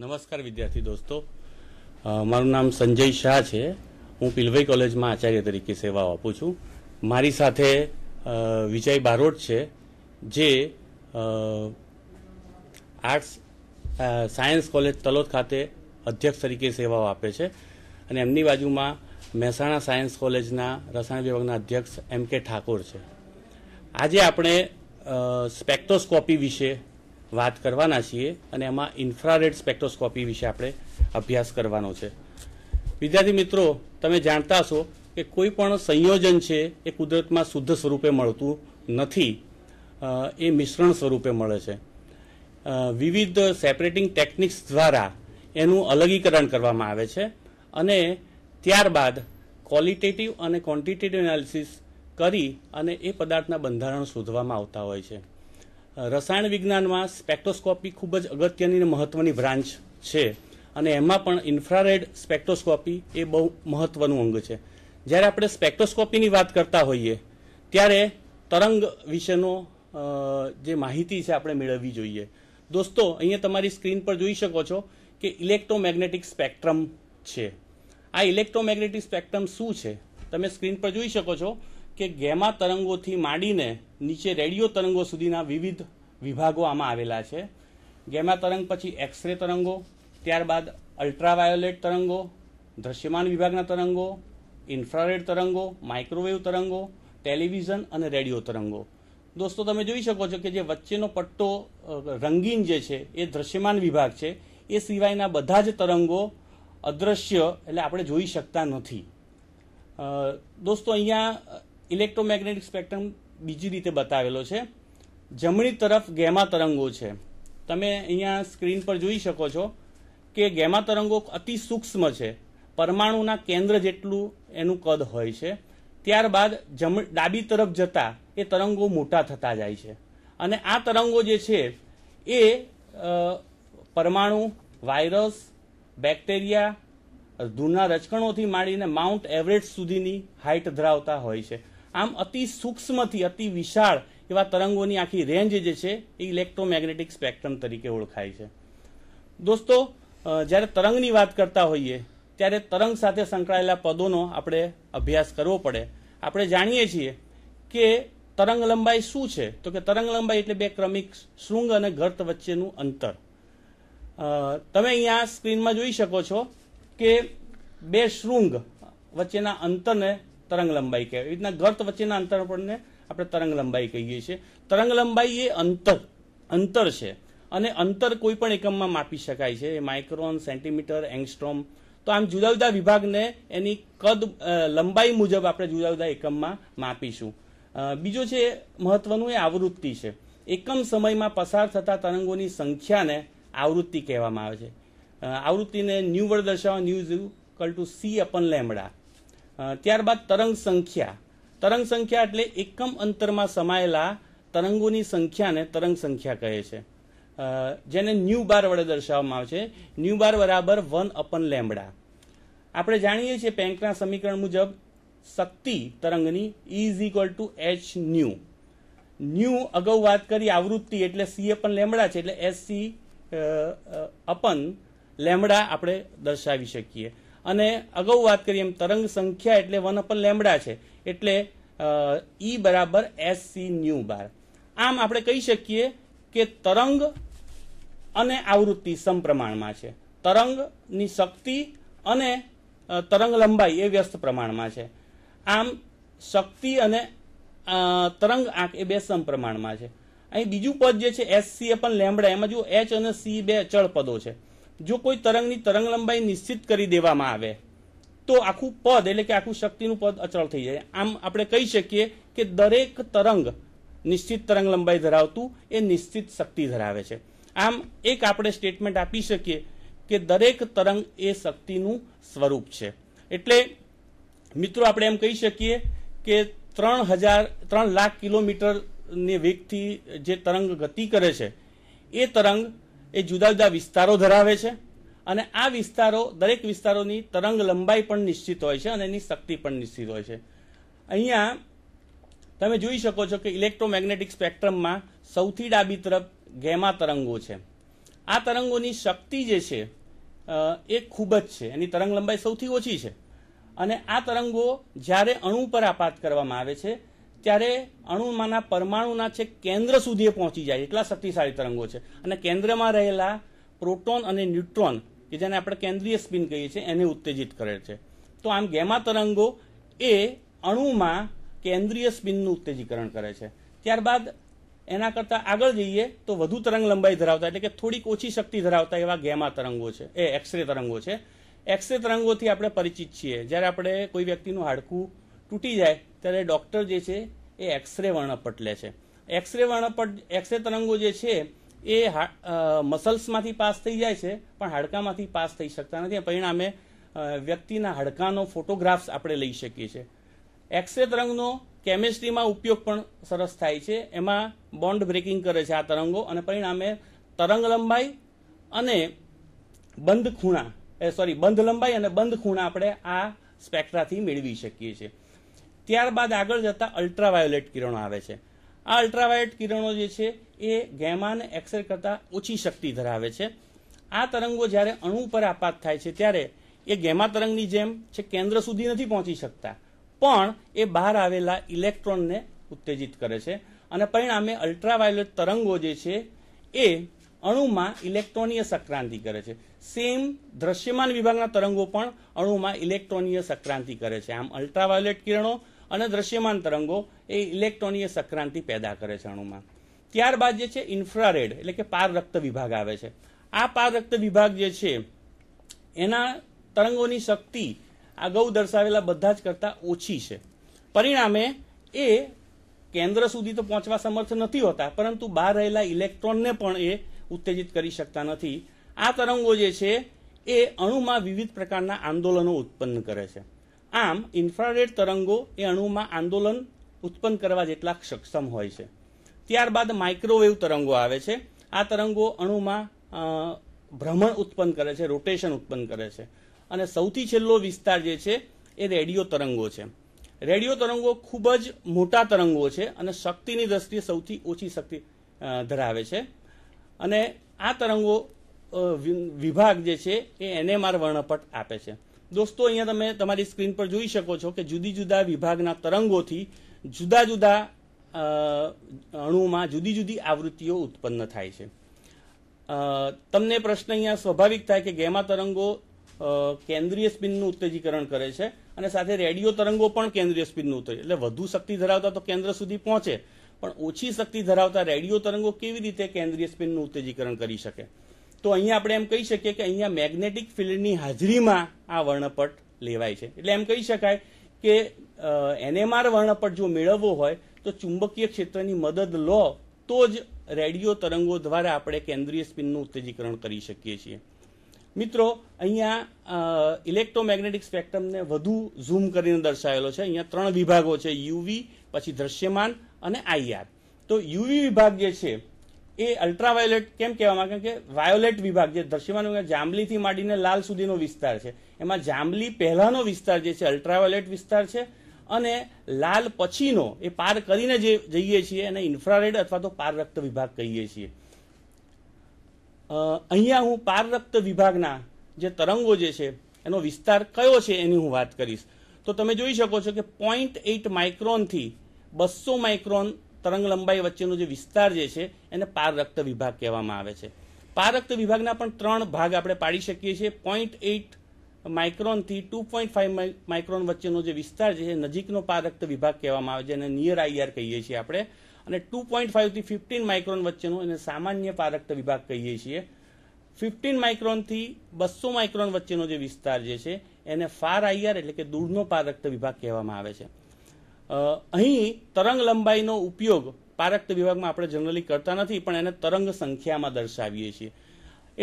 નમસ્કાર વિદ્યાર્થી દોસ્તો મારું નામ સંજય શાહ છે હું પિલવાઈ કોલેજમાં આચાર્ય તરીકે સેવાઓ આપું છું મારી સાથે વિજય બારોટ છે જે આર્ટ્સ સાયન્સ કોલેજ તલોદ ખાતે અધ્યક્ષ તરીકે સેવાઓ આપે છે અને એમની બાજુમાં મહેસાણા સાયન્સ કોલેજના રસાયણ વિભાગના અધ્યક્ષ એમ કે ઠાકોર છે આજે આપણે સ્પેક્ટોસ્કોપી વિશે વાત કરવાના છીએ અને એમાં ઇન્ફ્રારેડ સ્પેક્ટ્રોસ્કોપી વિશે આપણે અભ્યાસ કરવાનો છે વિદ્યાર્થી મિત્રો તમે જાણતા હશો કે કોઈ પણ સંયોજન છે એ કુદરતમાં શુદ્ધ સ્વરૂપે મળતું નથી એ મિશ્રણ સ્વરૂપે મળે છે વિવિધ સેપરેટિંગ ટેકનિક્સ દ્વારા એનું અલગીકરણ કરવામાં આવે છે અને ત્યારબાદ ક્વોલિટેટિવ અને ક્વોન્ટિટેટિવ એનાલિસિસ કરી અને એ પદાર્થના બંધારણ શોધવામાં આવતા હોય છે રસાયણ વિજ્ઞાનમાં સ્પેક્ટ્રોસ્કોપી ખૂબ જ અગત્યની અને મહત્વની બ્રાન્ચ છે અને એમાં પણ ઇન્ફ્રારેડ સ્પેક્ટ્રોસ્કોપી એ બહુ મહત્વનું અંગ છે જ્યારે આપણે સ્પેક્ટ્રોસ્કોપીની વાત કરતા હોઈએ ત્યારે તરંગ વિશેનો જે માહિતી છે આપણે મેળવવી જોઈએ દોસ્તો અહીંયા તમારી સ્ક્રીન પર જોઈ શકો છો કે ઇલેક્ટ્રોમેગ્નેટિક સ્પેક્ટ્રમ છે આ ઇલેક્ટ્રોમેગ્નેટિક સ્પેક્ટ્રમ શું છે તમે સ્ક્રીન પર જોઈ શકો છો કે ગેમા તરંગોથી માંડીને નીચે રેડિયો તરંગો સુધીના વિવિધ વિભાગો આમાં આવેલા છે ગેમા તરંગ પછી એક્સરે તરંગો ત્યારબાદ અલ્ટ્રાવાયોલેટ તરંગો દ્રશ્યમાન વિભાગના તરંગો ઇન્ફ્રારેડ તરંગો માઇક્રોવેવ તરંગો ટેલિવિઝન અને રેડિયો તરંગો દોસ્તો તમે જોઈ શકો છો કે જે વચ્ચેનો પટ્ટો રંગીન જે છે એ દ્રશ્યમાન વિભાગ છે એ સિવાયના બધા જ તરંગો અદ્રશ્ય એટલે આપણે જોઈ શકતા નથી દોસ્તો અહીંયા ઇલેક્ટ્રોમેગ્નેટિક સ્પેક્ટ્રમ બીજી રીતે બતાવેલો છે જમણી તરફ ગેમા તરંગો છે તમે અહીંયા સ્ક્રીન પર જોઈ શકો છો કે ગેમા તરંગો અતિ સૂક્ષ્મ છે પરમાણુના કેન્દ્ર જેટલું એનું કદ હોય છે ત્યારબાદ જમ ડાબી તરફ જતા એ તરંગો મોટા થતા જાય છે અને આ તરંગો જે છે એ પરમાણુ વાયરસ બેક્ટેરિયા ધૂળના રચકણોથી માંડીને માઉન્ટ એવરેસ્ટ સુધીની હાઇટ ધરાવતા હોય છે આમ અતિ સૂક્ષ્મથી અતિ વિશાળ એવા તરંગોની આખી રેન્જ જે છે એ ઇલેક્ટ્રોમેગ્નેટિક સ્પેક્ટ્રમ તરીકે ઓળખાય છે દોસ્તો જ્યારે તરંગની વાત કરતા હોઈએ ત્યારે તરંગ સાથે સંકળાયેલા પદોનો આપણે અભ્યાસ કરવો પડે આપણે જાણીએ છીએ કે તરંગ લંબાઈ શું છે તો કે તરંગ લંબાઈ એટલે બે ક્રમિક શૃંગ અને ગર્ત વચ્ચેનું અંતર તમે અહીંયા સ્ક્રીનમાં જોઈ શકો છો કે બે શૃંગ વચ્ચેના અંતરને તરંગ લંબાઈ કહેવાય એવી રીતના ગર્ત વચ્ચેના અંતર પણ આપણે તરંગ લંબાઈ કહીએ છીએ તરંગ લંબાઈ એ અંતર અંતર છે અને અંતર કોઈ પણ એકમમાં માપી શકાય છે માઇક્રોન સેન્ટીમીટર એંગસ્ટ્રોમ તો આમ જુદા જુદા વિભાગને એની કદ લંબાઈ મુજબ આપણે જુદા જુદા એકમમાં માપીશું બીજો છે મહત્વનું એ આવૃત્તિ છે એકમ સમયમાં પસાર થતા તરંગોની સંખ્યાને આવૃત્તિ કહેવામાં આવે છે આવૃત્તિને ન્યૂ વડે દર્શાવવા nu is equal to c upon lambda ત્યારબાદ તરંગ સંખ્યા તરંગ સંખ્યા એટલે એકમ અંતરમાં સમાયેલા તરંગોની સંખ્યાને તરંગ સંખ્યા કહે છે જેને ન્યૂ બાર વડે દર્શાવવામાં આવે છે ન્યૂ બાર બરાબર વન અપન લેમડા આપણે જાણીએ છીએ પેંકના સમીકરણ મુજબ શક્તિ તરંગની is equal to h nu nu અગાઉ વાત કરી આવૃત્તિ એટલે સી અપન લેમડા છે એટલે એસ સી અપન લેમડા આપણે દર્શાવી શકીએ અને અગાઉ વાત કરીએ એમ તરંગ સંખ્યા એટલે વન અપન લેમડા છે એટલે ઈ બરાબર એસ સી ન્યુ બાર આમ આપણે કહી શકીએ કે તરંગ અને આવૃત્તિ સમપ્રમાણમાં છે તરંગની શક્તિ અને તરંગ લંબાઈ એ વ્યસ્ત પ્રમાણમાં છે આમ શક્તિ અને તરંગ આંક એ બે સમપ્રમાણમાં છે અહીં બીજું પદ જે છે એસ સી એ પણ લેમડા એમાં જો એચ અને સી બે અચળ પદો છે જો કોઈ તરંગની તરંગ લંબાઈ નિશ્ચિત કરી દેવામાં આવે તો આખું પદ એટલે કે આખું શક્તિનું પદ અચળ થઈ જાય આમ આપણે કહી શકીએ કે દરેક તરંગ નિશ્ચિત તરંગ લંબાઈ ધરાવતું એ નિશ્ચિત શક્તિ ધરાવે છે આમ એક આપણે સ્ટેટમેન્ટ આપી શકીએ કે દરેક તરંગ એ શક્તિનું સ્વરૂપ છે એટલે મિત્રો આપણે એમ કહી શકીએ કે ત્રણ હજાર ત્રણ લાખ કિલોમીટરની વેગથી જે તરંગ ગતિ કરે છે એ તરંગ એ જુદા જુદા વિસ્તારો ધરાવે છે અને આ વિસ્તારો દરેક વિસ્તારોની તરંગ લંબાઈ પણ નિશ્ચિત હોય છે અને એની શક્તિ પણ નિશ્ચિત હોય છે અહીંયા તમે જોઈ શકો છો કે ઇલેક્ટ્રોમેગ્નેટિક સ્પેક્ટ્રમમાં સૌથી ડાબી તરફ ગેમા તરંગો છે આ તરંગોની શક્તિ જે છે એ ખૂબ જ છે એની તરંગ લંબાઈ સૌથી ઓછી છે અને આ તરંગો જ્યારે અણુ પર આપાત કરવામાં આવે છે ત્યારે અણુમાંના પરમાણુના છે કેન્દ્ર સુધી પહોંચી જાય એટલા શક્તિશાળી તરંગો છે અને કેન્દ્રમાં રહેલા પ્રોટોન અને ન્યુટ્રોન કે જેને આપણે કેન્દ્રીય સ્પિન કહીએ છીએ એને ઉત્તેજિત કરે છે તો આમ ગેમા તરંગો એ અણુમાં કેન્દ્રીય સ્પિનનું ઉત્તેજીકરણ કરે છે ત્યારબાદ એના કરતાં આગળ જઈએ તો વધુ તરંગ લંબાઈ ધરાવતા એટલે કે થોડીક ઓછી શક્તિ ધરાવતા એવા ગેમા તરંગો છે એ એક્સરે તરંગો છે એક્સરે તરંગોથી આપણે પરિચિત છીએ જ્યારે આપણે કોઈ વ્યક્તિનું હાડકું તૂટી જાય ત્યારે ડૉક્ટર જે છે એ એક્સરે વર્ણપટ લે છે એક્સરે વર્ણપટ એક્સરે તરંગો જે છે એ મસલ્સમાંથી પાસ થઈ જાય છે પણ હાડકામાંથી પાસ થઈ શકતા નથી પરિણામે વ્યક્તિના હાડકાનો ફોટોગ્રાફ્સ આપણે લઈ શકીએ છીએ એક્સરે તરંગનો કેમેસ્ટ્રીમાં ઉપયોગ પણ સરસ થાય છે એમાં બોન્ડ બ્રેકિંગ કરે છે આ તરંગો અને પરિણામે તરંગ લંબાઈ અને બંધ ખૂણા એ સોરી બંધ લંબાઈ અને બંધ ખૂણા આપણે આ સ્પેક્ટ્રાથી મેળવી શકીએ છીએ ત્યારબાદ આગળ જતા અલ્ટ્રાવાયોલેટ કિરણો આવે છે આ અલ્ટ્રાવાયોલેટ કિરણો જે છે એ ગેમા અને એક્સરે કરતાં ઓછી શક્તિ ધરાવે છે આ તરંગો જ્યારે અણુ પર આપાત થાય છે ત્યારે એ ગેમા તરંગની જેમ છે કેન્દ્ર સુધી નથી પહોંચી શકતા પણ એ બહાર આવેલા ઇલેક્ટ્રોનને ઉત્તેજિત કરે છે અને પરિણામે અલ્ટ્રાવાયોલેટ તરંગો જે છે એ અણુમાં ઇલેક્ટ્રોનીય સંક્રાંતિ કરે છે સેમ દ્રશ્યમાન વિભાગના તરંગો પણ અણુમાં ઇલેક્ટ્રોનીય સંક્રાંતિ કરે છે આમ અલ્ટ્રાવાયોલેટ કિરણો અને દ્રશ્યમાન તરંગો એ ઇલેક્ટ્રોનીય સંક્રાંતિ પેદા કરે છે અણુમાં ત્યારબાદ જે છે ઇન્ફ્રારેડ એટલે કે પાર રક્ત વિભાગ આવે છે આ પાર રક્ત વિભાગ જે છે એના તરંગોની શક્તિ અગાઉ દર્શાવેલા બધા જ કરતાં ઓછી છે પરિણામે એ કેન્દ્ર સુધી તો પહોંચવા સમર્થ નથી હોતા પરંતુ બહાર રહેલા ઇલેક્ટ્રોનને પણ એ ઉત્તેજિત કરી શકતા નથી આ તરંગો જે છે એ અણુમાં વિવિધ પ્રકારના આંદોલનો ઉત્પન્ન કરે છે આમ ઇન્ફ્રારેડ તરંગો એ અણુમાં આંદોલન ઉત્પન્ન કરવા જેટલા સક્ષમ હોય છે ત્યારબાદ માઇક્રોવેવ તરંગો આવે છે આ તરંગો અણુમાં ભ્રમણ ઉત્પન્ન કરે છે રોટેશન ઉત્પન્ન કરે છે અને સૌથી છેલ્લો વિસ્તાર જે છે એ રેડિયો તરંગો છે રેડિયો તરંગો ખૂબ જ મોટા તરંગો છે અને શક્તિની દ્રષ્ટિએ સૌથી ઓછી શક્તિ ધરાવે છે અને આ તરંગો વિભાગ જે છે એ એનએમઆર વર્ણપટ આપે છે દોસ્તો અહીંયા તમે તમારી સ્ક્રીન પર જોઈ શકો છો કે જુદી જુદા વિભાગના તરંગોથી જુદા જુદા અણુમાં જુદી જુદી આવૃત્તિઓ ઉત્પન્ન થાય છે તમને પ્રશ્ન અહીંયા સ્વાભાવિક થાય કે ગેમા તરંગો કેન્દ્રીય સ્પિનનું ઉત્તેજીકરણ કરે છે અને સાથે રેડિયો તરંગો પણ કેન્દ્રીય સ્પિનનું ઉત્તેજ એટલે વધુ શક્તિ ધરાવતા તો કેન્દ્ર સુધી પહોંચે પણ ઓછી શક્તિ ધરાવતા રેડિયો તરંગો કેવી રીતે કેન્દ્રીય સ્પિનનું ઉત્તેજીકરણ કરી શકે તો અહીંયા આપણે એમ કહી શકીએ કે અહીંયા મેગ્નેટિક ફિલ્ડની હાજરીમાં આ વર્ણપટ લેવાય છે એટલે એમ કહી શકાય કે એનએમઆર વર્ણપટ જો મેળવવો હોય તો ચુંબકીય ક્ષેત્રની મદદ લો તો જ રેડિયો તરંગો દ્વારા આપણે કેન્દ્રીય સ્પિનનું ઉત્તેજીકરણ કરી શકીએ છીએ મિત્રો અહીંયા ઇલેક્ટ્રોમેગ્નેટિક સ્પેક્ટ્રમને વધુ ઝૂમ કરીને દર્શાવેલો છે અહીંયા ત્રણ વિભાગો છે યુવી પછી દ્રશ્યમાન અને આઈઆર તો યુવી વિભાગ જે છે એ અલ્ટ્રાવાયોલેટ કેમ કહેવામાં કારણ કે વાયોલેટ વિભાગ જે દ્રશ્યમાન જાંબલીથી માંડીને લાલ સુધીનો વિસ્તાર છે એમાં જાંબલી પહેલાનો વિસ્તાર જે છે અલ્ટ્રાવાયોલેટ વિસ્તાર છે અને લાલ પછીનો એ પાર કરીને જે જઈએ છીએ એને ઇન્ફ્રારેડ અથવા તો પારરક્ત વિભાગ કહીએ છીએ અહીંયા હું પારરક્ત વિભાગના જે તરંગો જે છે એનો વિસ્તાર કયો છે એની હું વાત કરીશ તો તમે જોઈ શકો છો કે પોઈન્ટ એઇટ માઇક્રોનથી બસો માઇક્રોન તરંગ લંબાઈ વચ્ચેનો જે વિસ્તાર જે છે એને પાર રક્ત વિભાગ કહેવામાં આવે છે પાર રક્ત વિભાગના પણ ત્રણ ભાગ આપણે પાડી શકીએ છીએ પોઈન્ટ એઇટ માઇક્રોનથી ટુ પોઈન્ટ ફાઈવ માઇક્રોન વચ્ચેનો જે વિસ્તાર છે નજીકનો પાર રક્ત વિભાગ કહેવામાં આવે છે એને નિયર આઈઆર કહીએ છીએ આપણે અને ટુ પોઈન્ટ ફાઈવથી ફિફ્ટીન માઇક્રોન વચ્ચેનો એને સામાન્ય પારક્ત વિભાગ કહીએ છીએ ફિફ્ટીન માઇક્રોનથી બસો માઇક્રોન વચ્ચેનો જે વિસ્તાર જે છે એને ફાર આઈઆર એટલે કે દૂરનો પાર રક્ત વિભાગ કહેવામાં આવે છે અહીં તરંગ લંબાઈનો ઉપયોગ પારક્ત વિભાગમાં આપણે જનરલી કરતા નથી પણ એને તરંગ સંખ્યામાં દર્શાવીએ છીએ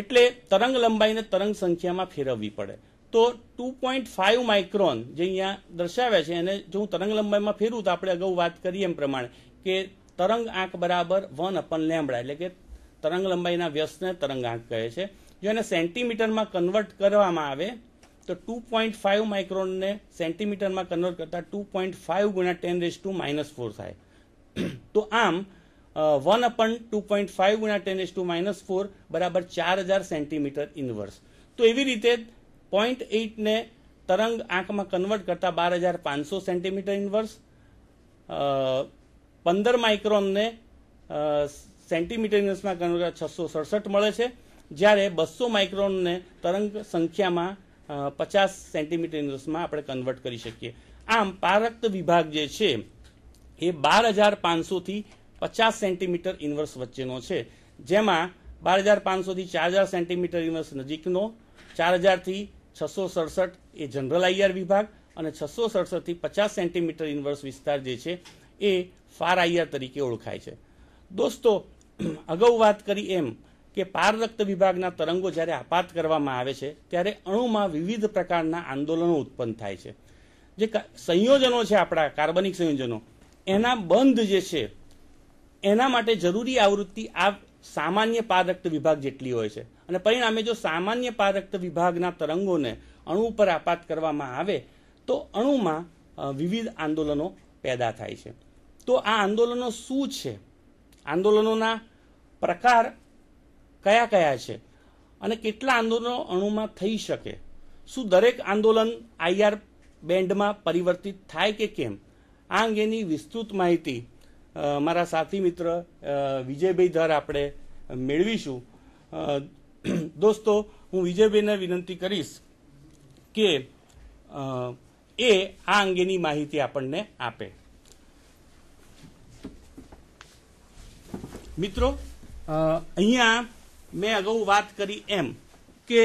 એટલે તરંગ લંબાઈને તરંગ સંખ્યામાં ફેરવવી પડે તો ટુ પોઈન્ટ ફાઇવ માઇક્રોન જે અહીંયા દર્શાવ્યા છે એને જો હું તરંગ લંબાઈમાં ફેરવું તો આપણે અગાઉ વાત કરીએ એમ પ્રમાણે કે તરંગ આંક બરાબર વન અપન લેમડા એટલે કે તરંગ લંબાઈના વ્યસ્તને તરંગ આંક કહે છે જો એને સેન્ટીમીટરમાં કન્વર્ટ કરવામાં આવે તો ટુ પોઈન્ટ ફાઇવ માઇક્રોનને સેન્ટીમીટરમાં કન્વર્ટ કરતા ટુ પોઈન્ટ ફાઇવ ગુણ્યા ten raise to minus four થાય તો આમ one upon two point five ગુણ્યા ten raise to minus four બરાબર ચાર હજાર સેન્ટીમીટર ઇન્વર્સ તો એવી રીતે પોઈન્ટ એઇટને તરંગ આંખમાં કન્વર્ટ કરતાં બાર હજાર પાંચસો સેન્ટીમીટર ઇન્વર્સ પંદર માઇક્રોનને સેન્ટીમીટર ઇન્વર્સમાં કન્વર્ટ છસો સડસઠ મળે છે જ્યારે બસો માઇક્રોનને તરંગ સંખ્યામાં પચાસ સેન્ટીમીટર રસમાં આપણે કન્વર્ટ કરી શકીએ આમ પારક્ત વિભાગ જે છે એ બાર હજાર પાંચસોથી પચાસ સેન્ટીમીટર ઇન્વર્સ વચ્ચેનો છે જેમાં બાર હજાર પાંચસોથી ચાર હજાર સેન્ટીમીટર ઇન્વર્સ નજીકનો ચાર હજારથી છસો સડસઠ એ જનરલ આઈઆર વિભાગ અને છસો સડસઠથી પચાસ સેન્ટીમીટર ઇન્વર્સ વિસ્તાર જે છે એ ફાર આઈઆર તરીકે ઓળખાય છે દોસ્તો અગાઉ વાત કરી એમ કે પારરક્ત વિભાગના તરંગો જ્યારે આપાત કરવામાં આવે છે ત્યારે અણુમાં વિવિધ પ્રકારના આંદોલનો ઉત્પન્ન થાય છે જે સંયોજનો છે આપણા કાર્બનિક સંયોજનો એના બંધ જે છે એના માટે જરૂરી આવૃત્તિ આ સામાન્ય પારરક્ત વિભાગ જેટલી હોય છે અને પરિણામે જો સામાન્ય પારરક્ત વિભાગના તરંગોને અણુ પર આપાત કરવામાં આવે તો અણુમાં વિવિધ આંદોલનો પેદા થાય છે તો આ આંદોલનો શું છે આંદોલનોના પ્રકાર કયા કયા છે અને કેટલા આંદોલનો અણુમાં થઈ શકે શું દરેક આંદોલન આઈઆર બેન્ડમાં પરિવર્તિત થાય કે કેમ આ અંગેની વિસ્તૃત માહિતી મારા સાથી મિત્ર વિજયભાઈ ધર આપણે મેળવીશું દોસ્તો હું વિજયભાઈને વિનંતી કરીશ કે એ આ અંગેની માહિતી આપણને આપે મિત્રો અહીંયા મેં અગાઉ વાત કરી એમ કે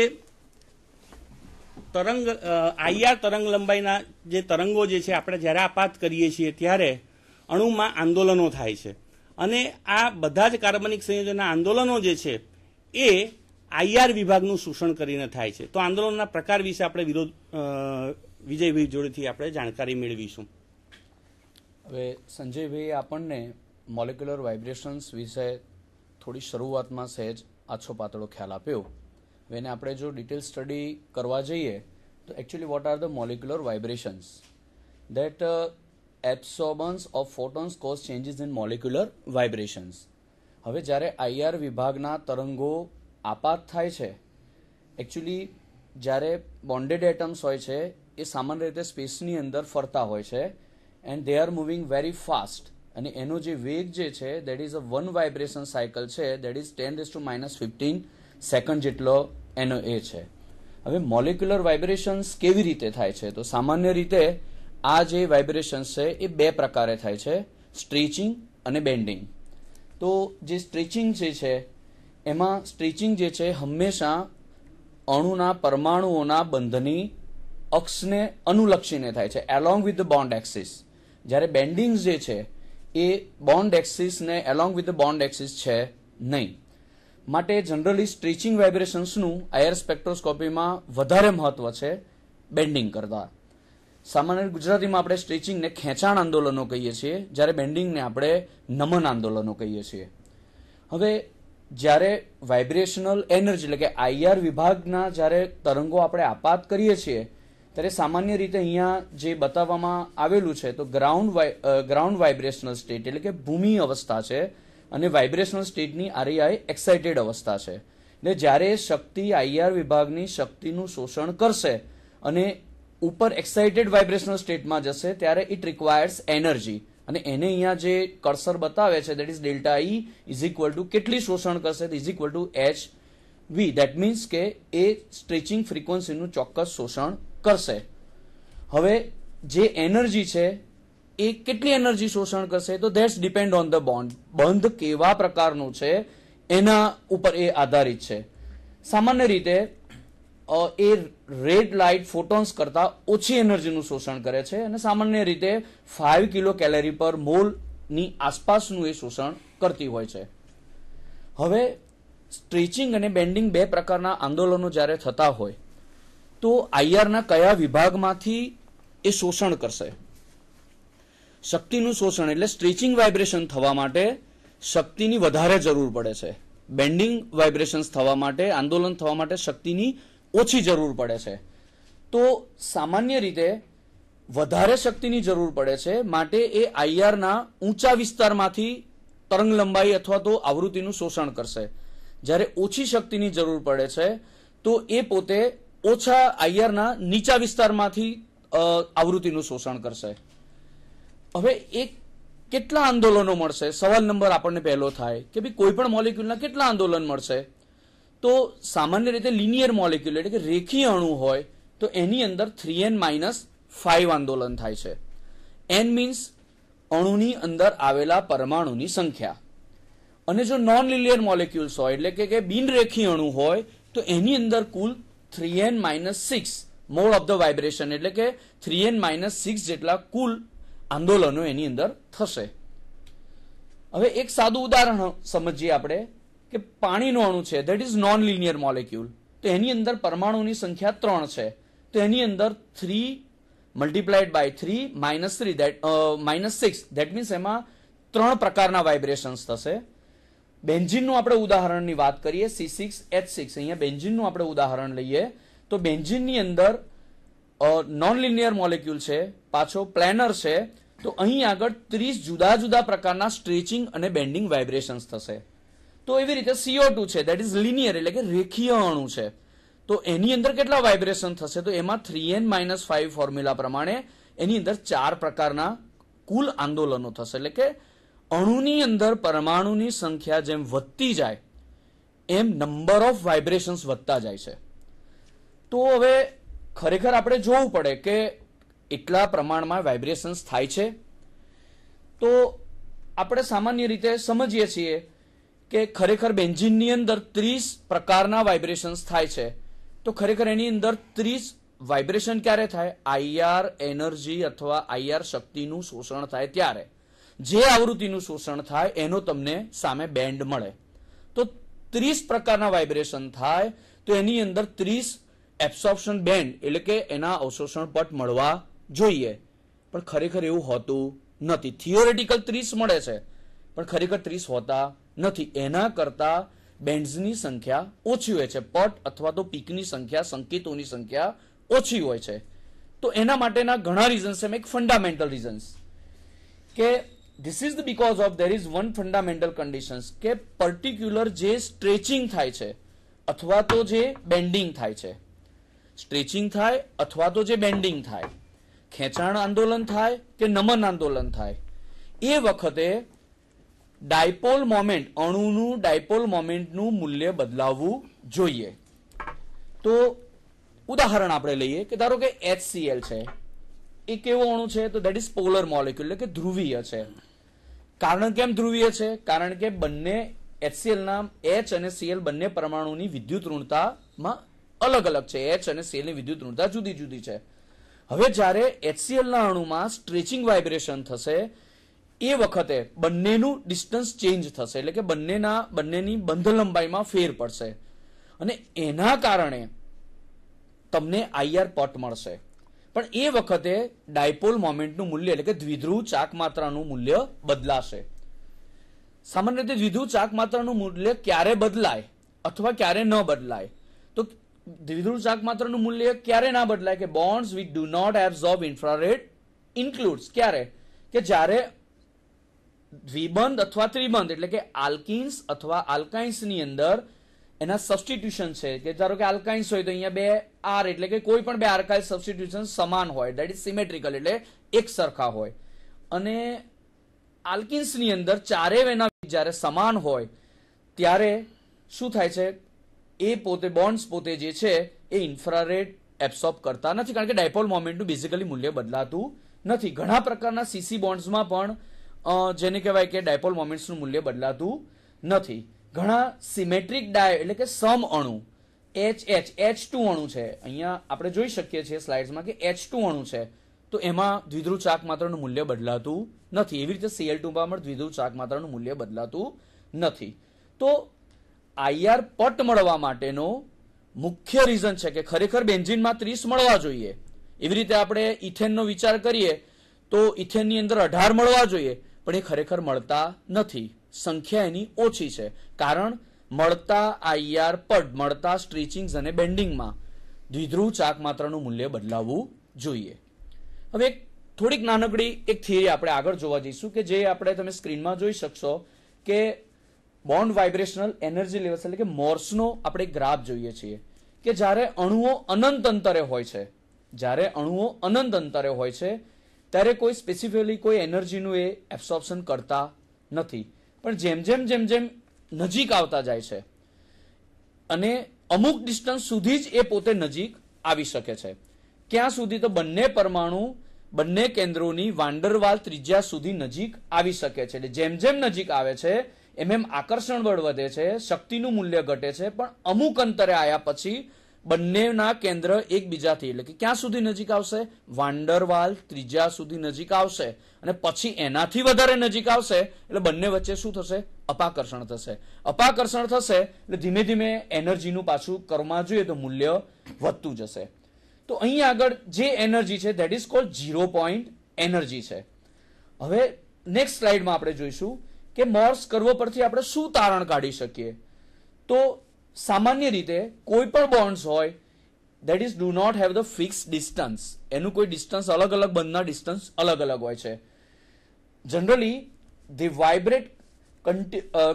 તરંગ આઈઆર તરંગ લંબાઈના જે તરંગો જે છે આપણે જ્યારે આપાત કરીએ છીએ ત્યારે અણુમાં આંદોલનો થાય છે અને આ બધા જ કાર્બનિક સંયોજનના આંદોલનો જે છે એ આઈઆર વિભાગનું શોષણ કરીને થાય છે તો આંદોલનના પ્રકાર વિશે આપણે વિરોધ વિજયભાઈ જોડેથી આપણે જાણકારી મેળવીશું હવે સંજયભાઈ આપણને મોલેક્યુલર વાઇબ્રેશન્સ વિશે થોડી શરૂઆતમાં સહેજ આછો પાતળો ખ્યાલ આપ્યો એને આપણે જો ડિટેલ સ્ટડી કરવા જઈએ તો actually what are the molecular vibrations that absorbance of photons cause changes in molecular vibrations હવે જ્યારે આઈઆર વિભાગના તરંગો આપાત થાય છે એકચ્યુઅલી જ્યારે બોન્ડેડ એટમ્સ હોય છે એ સામાન્ય રીતે સ્પેસની અંદર ફરતા હોય છે and they are moving very fast અને એનો જે વેગ જે છે that is a one vibration cycle છે that is ten raise to minus fifteen second જેટલો એનો એ છે હવે મોલેક્યુલર વાઇબ્રેશન્સ કેવી રીતે થાય છે તો સામાન્ય રીતે આ જે વાઇબ્રેશન્સ છે એ બે પ્રકારે થાય છે સ્ટ્રેચિંગ અને બેન્ડિંગ તો જે સ્ટ્રેચિંગ જે છે એમાં સ્ટ્રેચિંગ જે છે હંમેશા અણુના પરમાણુઓના બંધની અક્ષને અનુલક્ષીને થાય છે along with the bond axis જ્યારે બેન્ડિંગ જે છે એ બોન્ડ એક્સિસને along with the bond axis છે નહીં માટે જનરલી સ્ટ્રેચિંગ વાઇબ્રેશન્સનું આયર સ્પેક્ટ્રોસ્કોપીમાં વધારે મહત્વ છે બેન્ડિંગ કરતાં સામાન્ય ગુજરાતીમાં આપણે સ્ટ્રેચિંગને ખેંચાણ આંદોલનો કહીએ છીએ જ્યારે બેન્ડિંગને આપણે નમન આંદોલનો કહીએ છીએ હવે જ્યારે વાઇબ્રેશનલ એનર્જી એટલે કે આઈઆર વિભાગના જ્યારે તરંગો આપણે આપાત કરીએ છીએ ત્યારે સામાન્ય રીતે અહીંયા જે બતાવવામાં આવેલું છે તો ગ્રાઉન્ડ ગ્રાઉન્ડ વાઇબ્રેશનલ સ્ટેટ એટલે કે ભૂમિ અવસ્થા છે અને વાઇબ્રેશનલ સ્ટેટની આરઈઆઈ એક્સાઇટેડ અવસ્થા છે એટલે જ્યારે શક્તિ આઈઆર વિભાગની શક્તિનું શોષણ કરશે અને ઉપર એક્સાઇટેડ વાઇબ્રેશનલ સ્ટેટમાં જશે ત્યારે ઇટ રિક્વાયર્સ એનર્જી અને એને અહીંયા જે કર્સર બતાવે છે that is delta E is equal to કેટલી શોષણ કરશે is equal to h v that means કે એ સ્ટ્રેચિંગ ફ્રીક્વન્સીનું ચોક્કસ શોષણ કરશે હવે જે એનર્જી છે એ કેટલી એનર્જી શોષણ કરશે તો that's depend on the bond બંધ કેવા પ્રકારનું છે એના ઉપર એ આધારિત છે સામાન્ય રીતે એ રેડ લાઇટ ફોટોન્સ કરતાં ઓછી એનર્જીનું શોષણ કરે છે અને સામાન્ય રીતે ફાઇવ કિલો કેલેરી પર મોલની આસપાસનું એ શોષણ કરતી હોય છે હવે સ્ટ્રેચિંગ અને બેન્ડિંગ બે પ્રકારના આંદોલનો જ્યારે થતા હોય તો આઈઆરના કયા વિભાગમાંથી એ શોષણ કરશે શક્તિનું શોષણ એટલે સ્ટ્રેચિંગ વાઇબ્રેશન થવા માટે શક્તિની વધારે જરૂર પડે છે બેન્ડિંગ વાઇબ્રેશન્સ થવા માટે આંદોલન થવા માટે શક્તિની ઓછી જરૂર પડે છે તો સામાન્ય રીતે વધારે શક્તિની જરૂર પડે છે માટે એ આઈઆરના ઊંચા વિસ્તારમાંથી તરંગ લંબાઈ અથવા તો આવૃત્તિનું શોષણ કરશે જ્યારે ઓછી શક્તિની જરૂર પડે છે તો એ પોતે ઓછા આયરના નીચા વિસ્તારમાંથી આવૃત્તિનું શોષણ કરશે હવે એક કેટલા આંદોલનો મળશે સવાલ નંબર આપણને પહેલો થાય કે ભાઈ કોઈ પણ મોલેક્યુલના કેટલા આંદોલન મળશે તો સામાન્ય રીતે લિનિયર મોલેક્યુલ એટલે કે રેખીય અણુ હોય તો એની અંદર થ્રી એન માઇનસ ફાઇવ આંદોલન થાય છે એન મીન્સ અણુની અંદર આવેલા પરમાણુની સંખ્યા અને જો નોન લિનિયર મોલેક્યુલ્સ હોય એટલે કે બિન બિનરેખી અણુ હોય તો એની અંદર કુલ three n minus six mode of the vibration એટલે કે થ્રી એન માઇનસ સિક્સ જેટલા કુલ આંદોલનો એની અંદર થશે હવે એક સાદું ઉદાહરણ સમજીએ આપણે કે પાણીનું અણુ છે that is non linear molecule તો એની અંદર પરમાણુની સંખ્યા ત્રણ છે તો એની અંદર three multiplied by three minus three that minus six that means એમાં ત્રણ પ્રકારના વાઇબ્રેશન્સ થશે બેન્ઝિનનું આપણે ઉદાહરણની વાત કરીએ સી સિક્સ એચ સિક્સ અહીંયા બેન્ઝિનનું આપણે ઉદાહરણ લઈએ તો બેન્ઝિનની અંદર નોન લિનિયર મોલેક્યુલ છે પાછો પ્લેનર છે તો અહીં આગળ ત્રીસ જુદા જુદા પ્રકારના સ્ટ્રેચિંગ અને બેન્ડિંગ વાઇબ્રેશન્સ થશે તો એવી રીતે સીઓ ટુ છે દેટ ઇઝ લિનિયર એટલે કે રેખીય અણુ છે તો એની અંદર કેટલા વાઇબ્રેશન થશે તો એમાં three n minus five formula પ્રમાણે એની અંદર ચાર પ્રકારના કુલ આંદોલનો થશે એટલે કે અણુની અંદર પરમાણુની સંખ્યા જેમ વધતી જાય એમ નંબર ઓફ વાઇબ્રેશન્સ વધતા જાય છે તો હવે ખરેખર આપણે જોવું પડે કે એટલા પ્રમાણમાં વાઇબ્રેશન્સ થાય છે તો આપણે સામાન્ય રીતે સમજીએ છીએ કે ખરેખર બેન્જિનની અંદર ત્રીસ પ્રકારના વાઇબ્રેશન્સ થાય છે તો ખરેખર એની અંદર ત્રીસ વાઇબ્રેશન ક્યારે થાય આઈઆર એનર્જી અથવા આઈઆર શક્તિનું શોષણ થાય ત્યારે જે આવૃત્તિનું શોષણ થાય એનો તમને સામે બેન્ડ મળે તો ત્રીસ પ્રકારના વાઇબ્રેશન થાય તો એની અંદર ત્રીસ એબ્સોપ્શન બેન્ડ એટલે કે એના અવશોષણ પટ મળવા જોઈએ પણ ખરેખર એવું હોતું નથી થિયોરેટિકલ ત્રીસ મળે છે પણ ખરેખર ત્રીસ હોતા નથી એના કરતાં બેન્ડ્સની સંખ્યા ઓછી હોય છે પટ અથવા તો પીકની સંખ્યા સંકેતોની સંખ્યા ઓછી હોય છે તો એના માટેના ઘણા રીઝન્સ એમ એક ફંડામેન્ટલ રીઝન્સ કે this is the because of there is one fundamental conditions કે પર્ટિક્યુલર જે સ્ટ્રેચિંગ થાય છે અથવા તો જે બેન્ડિંગ થાય છે સ્ટ્રેચિંગ થાય અથવા તો જે બેન્ડિંગ થાય ખેંચાણ આંદોલન થાય કે નમન આંદોલન થાય એ વખતે ડાયપોલ મોમેન્ટ અણુનું ડાયપોલ મોમેન્ટનું મૂલ્ય બદલાવવું જોઈએ તો ઉદાહરણ આપણે લઈએ કે ધારો કે એચસીએલ છે એ કેવો અણુ છે તો દેટ ઇઝ પોલર મોલેક્યુલ એટલે કે ધ્રુવીય છે કારણ કેમ ધ્રુવીય છે કારણ કે બંને એચસીએલના એચ અને સીએલ બંને પરમાણુની વિદ્યુત ઋણતામાં અલગ અલગ છે એચ અને સીએલની વિદ્યુત ઋણતા જુદી જુદી છે હવે જ્યારે એચસીએલના અણુમાં સ્ટ્રેચિંગ વાઇબ્રેશન થશે એ વખતે બંનેનું ડિસ્ટન્સ ચેન્જ થશે એટલે કે બંનેના બંનેની બંધ લંબાઈમાં ફેર પડશે અને એના કારણે તમને આઈઆર પટ મળશે પણ એ વખતે ડાયપોલ મોમેન્ટનું મૂલ્ય એટલે કે દ્વિધ્રુવ ચાક માત્રાનું મૂલ્ય બદલાશે સામાન્ય રીતે દ્વિધ્રુવ ચાક માત્રાનું મૂલ્ય ક્યારે બદલાય અથવા ક્યારે ન બદલાય તો દ્વિધ્રુવ ચાક માત્રાનું મૂલ્ય ક્યારે ના બદલાય કે bonds which do not absorb infrared includes ક્યારે કે જ્યારે દ્વિબંધ અથવા ત્રિબંધ એટલે કે આલ્કિન્સ અથવા આલ્કાઇન્સની અંદર એના સબસ્ટિટ્યુશન છે કે ધારો કે આલ્કાઇન્સ હોય તો અહીંયા બે આર એટલે કે કોઈ પણ બે આર્કાઇલ સબસ્ટિટ્યુશન સમાન હોય દેટ ઇઝ સિમેટ્રિકલ એટલે એક સરખા હોય અને આલ્કિન્સની અંદર ચારે વેના જ્યારે સમાન હોય ત્યારે શું થાય છે એ પોતે બોન્ડ્સ પોતે જે છે એ ઇન્ફ્રારેડ એબ્સોર્બ કરતા નથી કારણ કે ડાયપોલ મોમેન્ટનું બેઝિકલી મૂલ્ય બદલાતું નથી ઘણા પ્રકારના સીસી બોન્ડ્સમાં પણ જેને કહેવાય કે ડાયપોલ મોમેન્ટ્સનું મૂલ્ય બદલાતું નથી ઘણા સિમેટ્રિક ડાય એટલે કે સમ અણુ એચ એચ એચ ટુ અણુ છે અહીંયા આપણે જોઈ શકીએ છીએ સ્લાઇડ્સમાં કે એચ ટુ અણુ છે તો એમાં દ્વિધ્રુવ ચાક માત્રનું મૂલ્ય બદલાતું નથી એવી રીતે સીએલ ટુમાં પણ દ્વિધ્રુવ ચાક માત્રનું મૂલ્ય બદલાતું નથી તો આઈઆર પટ મળવા માટેનો મુખ્ય રીઝન છે કે ખરેખર બેન્ઝિનમાં ત્રીસ મળવા જોઈએ એવી રીતે આપણે ઇથેનનો વિચાર કરીએ તો ઇથેનની અંદર અઢાર મળવા જોઈએ પણ એ ખરેખર મળતા નથી સંખ્યા એની ઓછી છે કારણ મળતા આઈઆર પડ મળતા સ્ટ્રેચિંગ્સ અને બેન્ડિંગમાં દ્વિધ્રુવ ચાક માત્રાનું મૂલ્ય બદલાવવું જોઈએ હવે એક થોડીક નાનકડી એક થિયરી આપણે આગળ જોવા જઈશું કે જે આપણે તમે સ્ક્રીનમાં જોઈ શકશો કે બોન્ડ વાઇબ્રેશનલ એનર્જી લેવલ એટલે કે મોર્સનો આપણે ગ્રાફ જોઈએ છીએ કે જ્યારે અણુઓ અનંત અંતરે હોય છે જ્યારે અણુઓ અનંત અંતરે હોય છે ત્યારે કોઈ સ્પેસિફિકલી કોઈ એનર્જીનું એ એબ્સોર્પ્શન કરતા નથી પણ જેમ જેમ જેમ જેમ નજીક આવતા જાય છે અને અમુક ડિસ્ટન્સ સુધી જ એ પોતે નજીક આવી શકે છે ક્યાં સુધી તો બંને પરમાણુ બંને કેન્દ્રોની વાંડરવાલ ત્રિજ્યા સુધી નજીક આવી શકે છે એટલે જેમ જેમ નજીક આવે છે એમ એમ આકર્ષણ બળ વધે છે શક્તિનું મૂલ્ય ઘટે છે પણ અમુક અંતરે આવ્યા પછી બંનેના કેન્દ્ર એકબીજાથી એટલે કે ક્યાં સુધી નજીક આવશે વાંડરવાલ ત્રીજા સુધી નજીક આવશે અને પછી એનાથી વધારે નજીક આવશે એટલે બંને વચ્ચે શું થશે અપાકર્ષણ થશે અપાકર્ષણ થશે એટલે ધીમે ધીમે એનર્જીનું પાછું કરવામાં જોઈએ તો મૂલ્ય વધતું જશે તો અહીં આગળ જે એનર્જી છે that is called zero point energy છે હવે નેક્સ્ટ સ્લાઇડમાં આપણે જોઈશું કે મોર્સ કરવો પરથી આપણે શું તારણ કાઢી શકીએ તો સામાન્ય રીતે કોઈ પણ બોન્ડ્સ હોય that is do not have the fix distance એનું કોઈ ડિસ્ટન્સ અલગ અલગ બંધના ડિસ્ટન્સ અલગ અલગ હોય છે generally the vibrate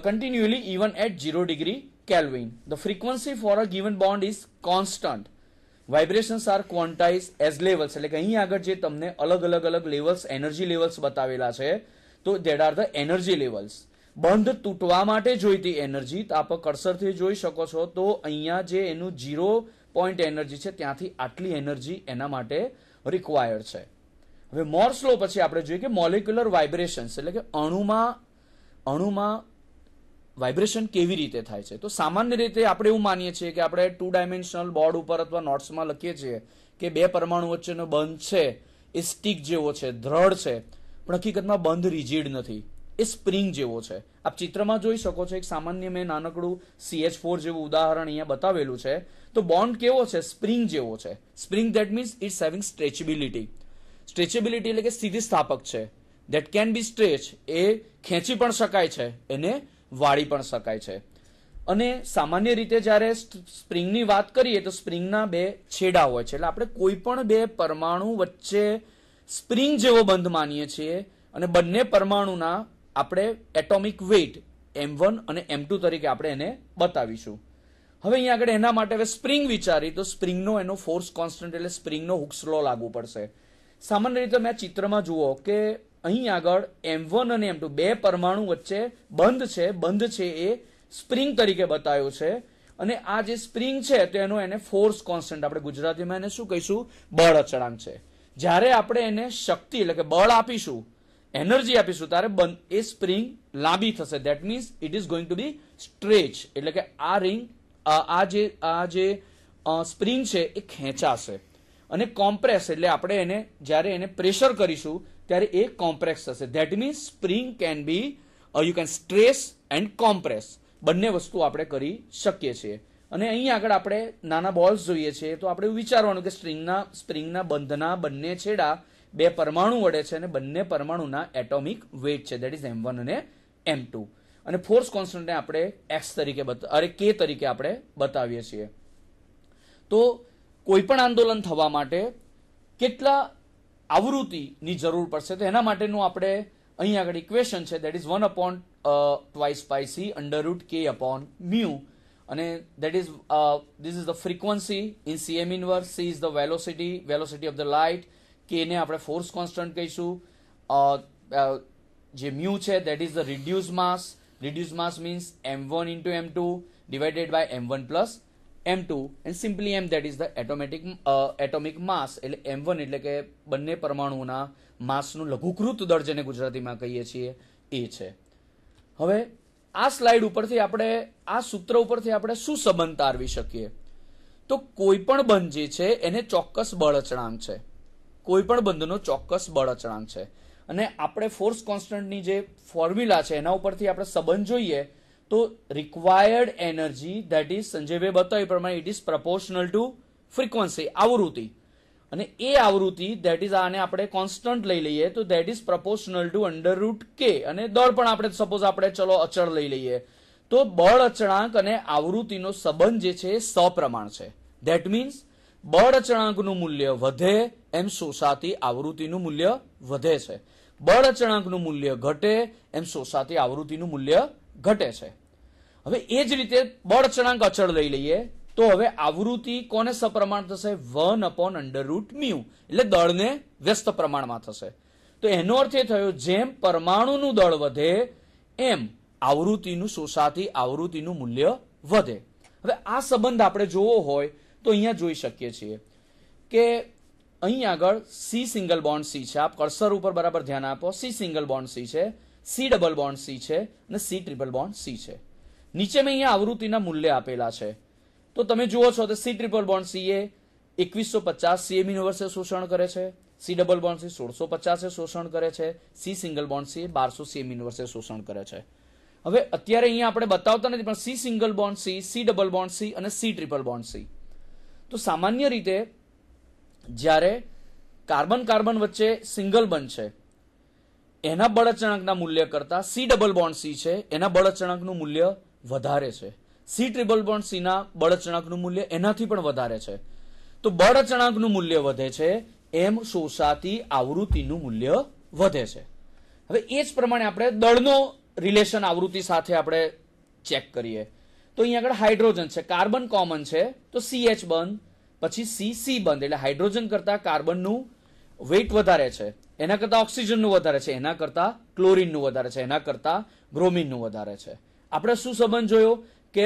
continually even at 0 degree Kelvin. The frequency for a given bond is constant vibrations are quantize as levels એટલે કે અહીં આગળ જે તમને અલગ અલગ અલગ લેવલ્સ એનર્જી લેવલ્સ બતાવેલા છે તો that are the energy levels બંધ તૂટવા માટે જોઈતી એનર્જી આપ કળસરથી જોઈ શકો છો તો અહીંયા જે એનું ઝીરો પોઈન્ટ એનર્જી છે ત્યાંથી આટલી એનર્જી એના માટે રિક્વાયર્ડ છે હવે મોર્સ લો પછી આપણે જોઈએ કે મોલેક્યુલર વાઇબ્રેશન એટલે કે અણુમાં અણુમાં વાઇબ્રેશન કેવી રીતે થાય છે તો સામાન્ય રીતે આપણે એવું માનીએ છીએ કે આપણે ટુ ડાયમેન્શનલ બોર્ડ ઉપર અથવા નોટ્સમાં લખીએ છીએ કે બે પરમાણુ વચ્ચેનો બંધ છે એ સ્ટીક જેવો છે દ્રઢ છે પણ હકીકતમાં બંધ રિજિડ નથી એ સ્પ્રિંગ જેવો છે આપ ચિત્રમાં જોઈ શકો છો એક સામાન્ય મેં નાનકડું સીએચ ફોર જેવું ઉદાહરણ અહીંયા બતાવેલું છે તો બોન્ડ કેવો છે સ્પ્રિંગ જેવો છે spring that means it's having stretchability stretchability એટલે કે સ્થિતિસ્થાપક છે દેટ કેન બી સ્ટ્રેચ એ ખેંચી પણ શકાય છે એને વાળી પણ શકાય છે અને સામાન્ય રીતે જ્યારે સ્પ્રિંગની વાત કરીએ તો સ્પ્રિંગના બે છેડા હોય છે એટલે આપણે કોઈ પણ બે પરમાણુ વચ્ચે સ્પ્રિંગ જેવો બંધ માનીએ છીએ અને બંને પરમાણુના આપણે એટોમિક વેઇટ એમ વન અને એમ ટુ તરીકે આપણે એને બતાવીશું હવે અહીંયા આગળ એના માટે હવે સ્પ્રિંગ વિચારી તો સ્પ્રિંગનો એનો ફોર્સ કોન્સ્ટન્ટ એટલે સ્પ્રિંગનો હુક્સ લાગુ પડશે સામાન્ય રીતે મેં ચિત્રમાં જુઓ કે અહીં આગળ એમ વન અને એમ ટુ બે પરમાણુ વચ્ચે બંધ છે બંધ છે એ સ્પ્રિંગ તરીકે બતાવ્યો છે અને આ જે સ્પ્રિંગ છે તો એનો એને ફોર્સ કોન્સ્ટન્ટ આપણે ગુજરાતીમાં એને શું કહીશું બળ અચળાંક છે જ્યારે આપણે એને શક્તિ એટલે કે બળ આપીશું એનર્જી આપીશું ત્યારે બંધ એ સ્પ્રિંગ લાંબી થશે that means it is going to be stretch એટલે કે આ રિંગ આ જે આ જે સ્પ્રિંગ છે એ ખેંચાશે અને કોમ્પ્રેસ એટલે આપણે એને જ્યારે એને પ્રેશર કરીશું ત્યારે એ કોમ્પ્રેસ થશે that means spring can be you can stress and compress બંને વસ્તુ આપણે કરી શકીએ છીએ અને અહીં આગળ આપણે નાના બોલ્સ જોઈએ છીએ તો આપણે વિચારવાનું કે સ્ટ્રિંગના સ્પ્રિંગના બંધના બંને છેડા બે પરમાણુ વડે છે અને બંને પરમાણુના એટોમિક વેટ છે દેટ ઇઝ એમ વન અને એમ ટુ અને ફોર્સ કોન્સ્ટન્ટને આપણે એક્સ તરીકે અરે કે તરીકે આપણે બતાવીએ છીએ તો કોઈ પણ આંદોલન થવા માટે કેટલા આવૃત્તિની જરૂર પડશે તો એના માટેનું આપણે અહીં આગળ ઇક્વેશન છે that is one upon twice pi c under root k upon mu અને that is this is the frequency in cm inverse c is the velocity velocity of the light k એને આપણે force constant કહીશું જે mu છે that is the reduce mass reduce mass means m one into m two divided by m one plus m two and simply m that is the automatic atomic mass એટલે m one એટલે કે બંને પરમાણુઓના માસનું લઘુકૃત દળ જેને ગુજરાતીમાં કહીએ છીએ એ છે હવે આ સ્લાઇડ ઉપરથી આપણે આ સૂત્ર ઉપરથી આપણે શું સંબંધ તારવી શકીએ તો કોઈ પણ બંધ જે છે એને ચોક્કસ બળ અચળાંક છે કોઈપણ બંધનો ચોક્કસ બળ અચળાંક છે અને આપણે ફોર્સ કોન્સ્ટન્ટની જે ફોર્મ્યુલા છે એના ઉપરથી આપણે સંબંધ જોઈએ તો રિક્વાયર્ડ એનર્જી ધેટ ઇઝ સંજયભાઈ બતાવી પ્રમાણે it is proportional to frequency આવૃત્તિ અને એ આવૃત્તિ ધેટ ઇઝ આને આપણે કોન્સ્ટન્ટ લઈ લઈએ તો that is proportional to under root k અને દળ પણ આપણે સપોઝ આપણે ચલો અચળ લઈ લઈએ તો બળ અચળાંક અને આવૃત્તિનો સંબંધ જે છે સપ્રમાણ છે ધેટ મીન્સ બળ અચળાંકનું મૂલ્ય વધે એમ સોસાતી આવૃત્તિનું મૂલ્ય વધે છે બળ અચળાંકનું મૂલ્ય ઘટે એમ સોસાતી આવૃત્તિનું મૂલ્ય ઘટે છે હવે એ જ રીતે બળ અચળાંક અચળ લઈ લઈએ તો હવે આવૃત્તિ કોને સપ્રમાણ થશે one upon under root mu એટલે દળને વ્યસ્ત પ્રમાણમાં થશે તો એનો અર્થ એ થયો જેમ પરમાણુનું દળ વધે એમ આવૃત્તિનું સોસાતી આવૃત્તિનું મૂલ્ય વધે હવે આ સંબંધ આપણે જોવો હોય તો અહીંયા જોઈ શકીએ છીએ કે અહીં આગળ સી સિંગલ બોન્ડ સી છે આપ કર્સર ઉપર બરાબર ધ્યાન આપો સી સિંગલ બોન્ડ સી છે સી ડબલ બોન્ડ સી છે અને સી ટ્રિપલ બોન્ડ સી છે નીચે મેં અહીંયા આવૃત્તિના મૂલ્ય આપેલા છે તો તમે જુઓ છો તો સી ટ્રિપલ બોન્ડ સી એ એકવીસો પચાસ સીએમ યુનિવર્સે શોષણ કરે છે સી ડબલ બોન્ડ સી સોળસો પચાસે શોષણ કરે છે સી સિંગલ બોન્ડ સી બારસો સીએમ યુનિવર્સે શોષણ કરે છે હવે અત્યારે અહીંયા આપણે બતાવતા નથી પણ C single bond C C double bond C અને સી ટ્રિપલ બોન્ડ સી તો સામાન્ય રીતે જ્યારે કાર્બન કાર્બન વચ્ચે સિંગલ બંધ છે એના બળ અચળાંકના મૂલ્ય કરતાં સી ડબલ બોન્ડ સી છે એના બળ અચળાંકનું મૂલ્ય વધારે છે સી ટ્રિપલ બોન્ડ સીના બળ અચળાંકનું મૂલ્ય એનાથી પણ વધારે છે તો બળ અચળાંકનું મૂલ્ય વધે છે એમ શોષાતી આવૃત્તિનું મૂલ્ય વધે છે હવે એ જ પ્રમાણે આપણે દળનો રિલેશન આવૃત્તિ સાથે આપણે ચેક કરીએ તો અહીંયા આગળ હાઇડ્રોજન છે કાર્બન કોમન છે તો સીએચ બંધ પછી સીસી બંધ એટલે હાઇડ્રોજન કરતાં કાર્બનનું વેઇટ વધારે છે એના કરતાં ઓક્સિજનનું વધારે છે એના કરતાં ક્લોરિનનું વધારે છે એના કરતાં બ્રોમિનનું વધારે છે આપણે શું સંબંધ જોયો કે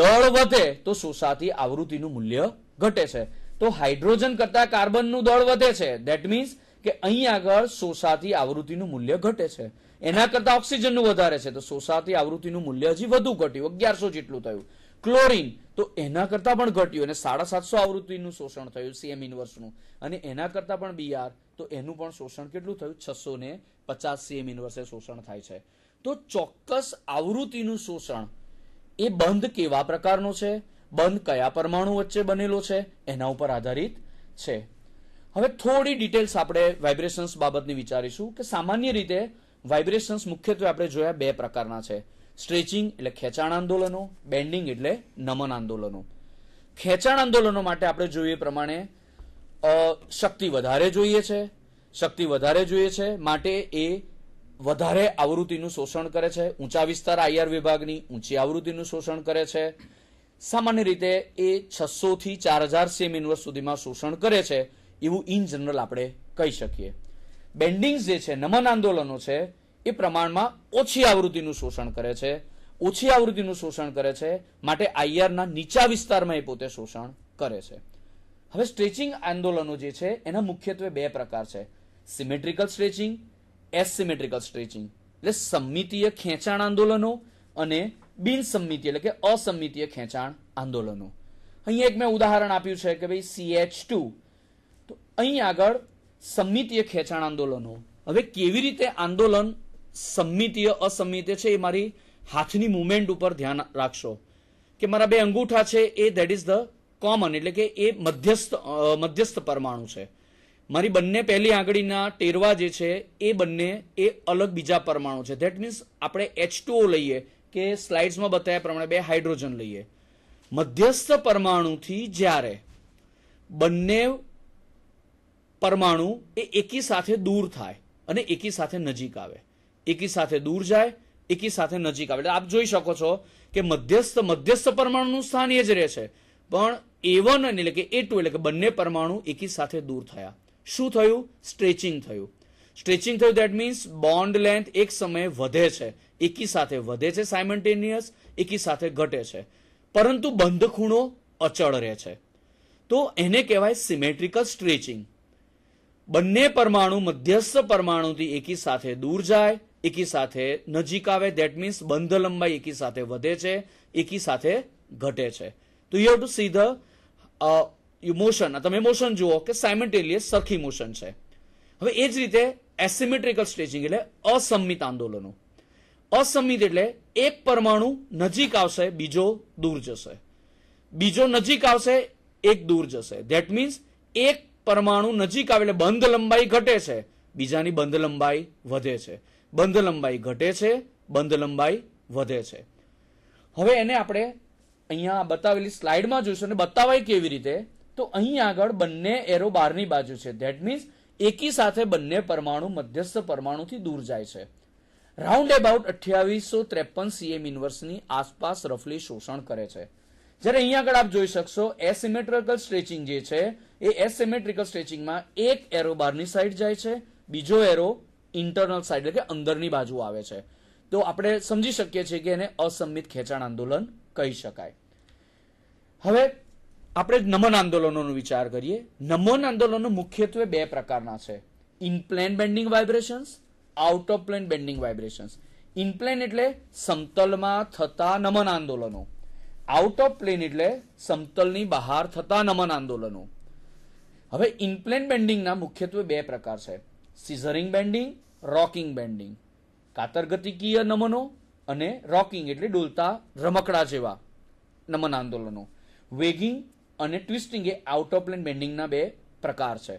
દળ વધે તો સોસાતી આવૃત્તિનું મૂલ્ય ઘટે છે તો હાઇડ્રોજન કરતાં કાર્બનનું દળ વધે છે ધેટ મીન્સ કે અહીં આગળ સોસાતી આવૃત્તિનું મૂલ્ય ઘટે છે એના કરતા ઓક્સિજનનું વધારે છે તો સોસાતી આવૃત્તિનું મૂલ્ય હજી વધુ ઘટ્યું અગિયારસો જેટલું થયું ક્લોરિન તો એના કરતાં પણ ઘટ્યું અને સાડા સાતસો આવૃત્તિનું શોષણ થયું સીએમ ઇન્વર્સનું અને એના કરતાં પણ બીઆર તો એનું પણ શોષણ કેટલું થયું છસો ને પચાસ સીએમ ઇન્વર્સે શોષણ થાય છે તો ચોક્કસ આવૃત્તિનું શોષણ એ બંધ કેવા પ્રકારનો છે બંધ કયા પરમાણુ વચ્ચે બનેલો છે એના ઉપર આધારિત છે હવે થોડી ડિટેલ્સ આપણે વાઇબ્રેશન્સ બાબતની વિચારીશું કે સામાન્ય રીતે વાઇબ્રેશન્સ મુખ્યત્વે આપણે જોયા બે પ્રકારના છે સ્ટ્રેચિંગ એટલે ખેંચાણ આંદોલનો બેન્ડિંગ એટલે નમન આંદોલનો ખેંચાણ આંદોલનો માટે આપણે જોઈએ પ્રમાણે શક્તિ વધારે જોઈએ છે શક્તિ વધારે જોઈએ છે માટે એ વધારે આવૃત્તિનું શોષણ કરે છે ઊંચા વિસ્તાર આઈઆર વિભાગની ઊંચી આવૃત્તિનું શોષણ કરે છે સામાન્ય રીતે એ છસોથી ચાર હજાર સેમ ઇન્વર્સ સુધીમાં શોષણ કરે છે એવું ઇન જનરલ આપણે કહી શકીએ બેન્ડિંગ્સ જે છે નમન આંદોલનો છે એ પ્રમાણમાં ઓછી આવૃત્તિનું શોષણ કરે છે ઓછી આવૃત્તિનું શોષણ કરે છે માટે આઈઆરના નીચા વિસ્તારમાં એ પોતે શોષણ કરે છે હવે સ્ટ્રેચિંગ આંદોલનો જે છે એના મુખ્યત્વે બે પ્રકાર છે સિમેટ્રિકલ સ્ટ્રેચિંગ એસિમેટ્રિકલ સ્ટ્રેચિંગ એટલે સમિતીય ખેંચાણ આંદોલનો અને બિન એટલે કે અસંમિતીય ખેંચાણ આંદોલનો અહીં એક મેં ઉદાહરણ આપ્યું છે કે ભાઈ સીએચ ટુ તો અહીં આગળ સંમિતીય ખેંચાણ આંદોલનો હવે કેવી રીતે આંદોલન સંમિતીય અસંમિતીય છે એ મારી હાથની મુવમેન્ટ ઉપર ધ્યાન રાખશો કે મારા બે અંગૂઠા છે એ દેટ ઇઝ ધ કોમન એટલે કે એ મધ્યસ્થ મધ્યસ્થ પરમાણુ છે મારી બંને પહેલી આંગળીના ટેરવા જે છે એ બંને એ અલગ બીજા પરમાણુ છે ધેટ મીન્સ આપણે એચ લઈએ કે સ્લાઇડ્સમાં બતાવ્યા પ્રમાણે બે હાઇડ્રોજન લઈએ મધ્યસ્થ પરમાણુથી જ્યારે બંને પરમાણુ એ એકી સાથે દૂર થાય અને એકી સાથે નજીક આવે એકી સાથે દૂર જાય એકી સાથે નજીક આવે એટલે આપ જોઈ શકો છો કે મધ્યસ્થ મધ્યસ્થ પરમાણુનું સ્થાન એ જ રહે છે પણ એ વન એટલે કે એ ટુ એટલે કે બંને પરમાણુ એકી સાથે દૂર થયા શું થયું સ્ટ્રેચિંગ થયું સ્ટ્રેચિંગ થયું દેટ મીન્સ બોન્ડ લેન્થ એક સમયે વધે છે એકી સાથે વધે છે સાયમન્ટેનિયસ એકી સાથે ઘટે છે પરંતુ બંધ ખૂણો અચળ રહે છે તો એને કહેવાય સિમેટ્રિકલ સ્ટ્રેચિંગ બંને પરમાણુ મધ્યસ્થ પરમાણુથી એકી સાથે દૂર જાય એકી સાથે નજીક આવે દેટ મીન્સ બંધ લંબાઈ એકી સાથે વધે છે એકી સાથે ઘટે છે તો you have to see the motion તમે મોશન જુઓ કે સાયમલ્ટેનિયસ સરખી મોશન છે હવે એ જ રીતે એસિમેટ્રિકલ સ્ટેજિંગ એટલે અસંમિત આંદોલનો અસંમિત એટલે એક પરમાણુ નજીક આવશે બીજો દૂર જશે બીજો નજીક આવશે એક દૂર જશે ધેટ મીન્સ એક પરમાણુ નજીક આવે એટલે બંધ લંબાઈ ઘટે છે બીજાની બંધ લંબાઈ વધે છે બંધ લંબાઈ ઘટે છે બંધ લંબાઈ વધે છે હવે એને આપણે અહીંયા બતાવેલી સ્લાઇડમાં જોઈશું અને બતાવાય કેવી રીતે તો અહીં આગળ બંને એરો બહારની બાજુ છે ધેટ મીન્સ એકી સાથે બંને પરમાણુ મધ્યસ્થ પરમાણુથી દૂર જાય છે રાઉન્ડ એબાઉટ અઠ્યાવીસો ત્રેપન સીએમ ઇન્વર્સની આસપાસ રફલી શોષણ કરે છે જ્યારે અહીંયા આગળ આપ જોઈ શકશો એસિમેટ્રિકલ સ્ટ્રેચિંગ જે છે એ એસિમેટ્રિકલ સ્ટ્રેચિંગમાં એક એરો બહારની સાઈડ જાય છે બીજો એરો ઇન્ટરનલ સાઇડ એટલે કે અંદરની બાજુ આવે છે તો આપણે સમજી શકીએ છીએ કે એને અસંમિત ખેંચાણ આંદોલન કહી શકાય હવે આપણે નમન આંદોલનોનો વિચાર કરીએ નમન આંદોલનો મુખ્યત્વે બે પ્રકારના છે in plane bending vibrations out of plane bending vibrations in plane એટલે સમતલમાં થતા નમન આંદોલનો આઉટ ઓફ પ્લેન એટલે સમતલની બહાર થતા નમન આંદોલનો હવે ઇનપ્લેન બેન્ડિંગના મુખ્યત્વે બે પ્રકાર છે સિઝરિંગ બેન્ડિંગ રોકિંગ બેન્ડિંગ કાતરગતિકીય નમનો અને રોકિંગ એટલે ડોલતા રમકડા જેવા નમન આંદોલનો વેગિંગ અને ટ્વિસ્ટિંગ એ આઉટ ઓફ પ્લેન બેન્ડિંગના બે પ્રકાર છે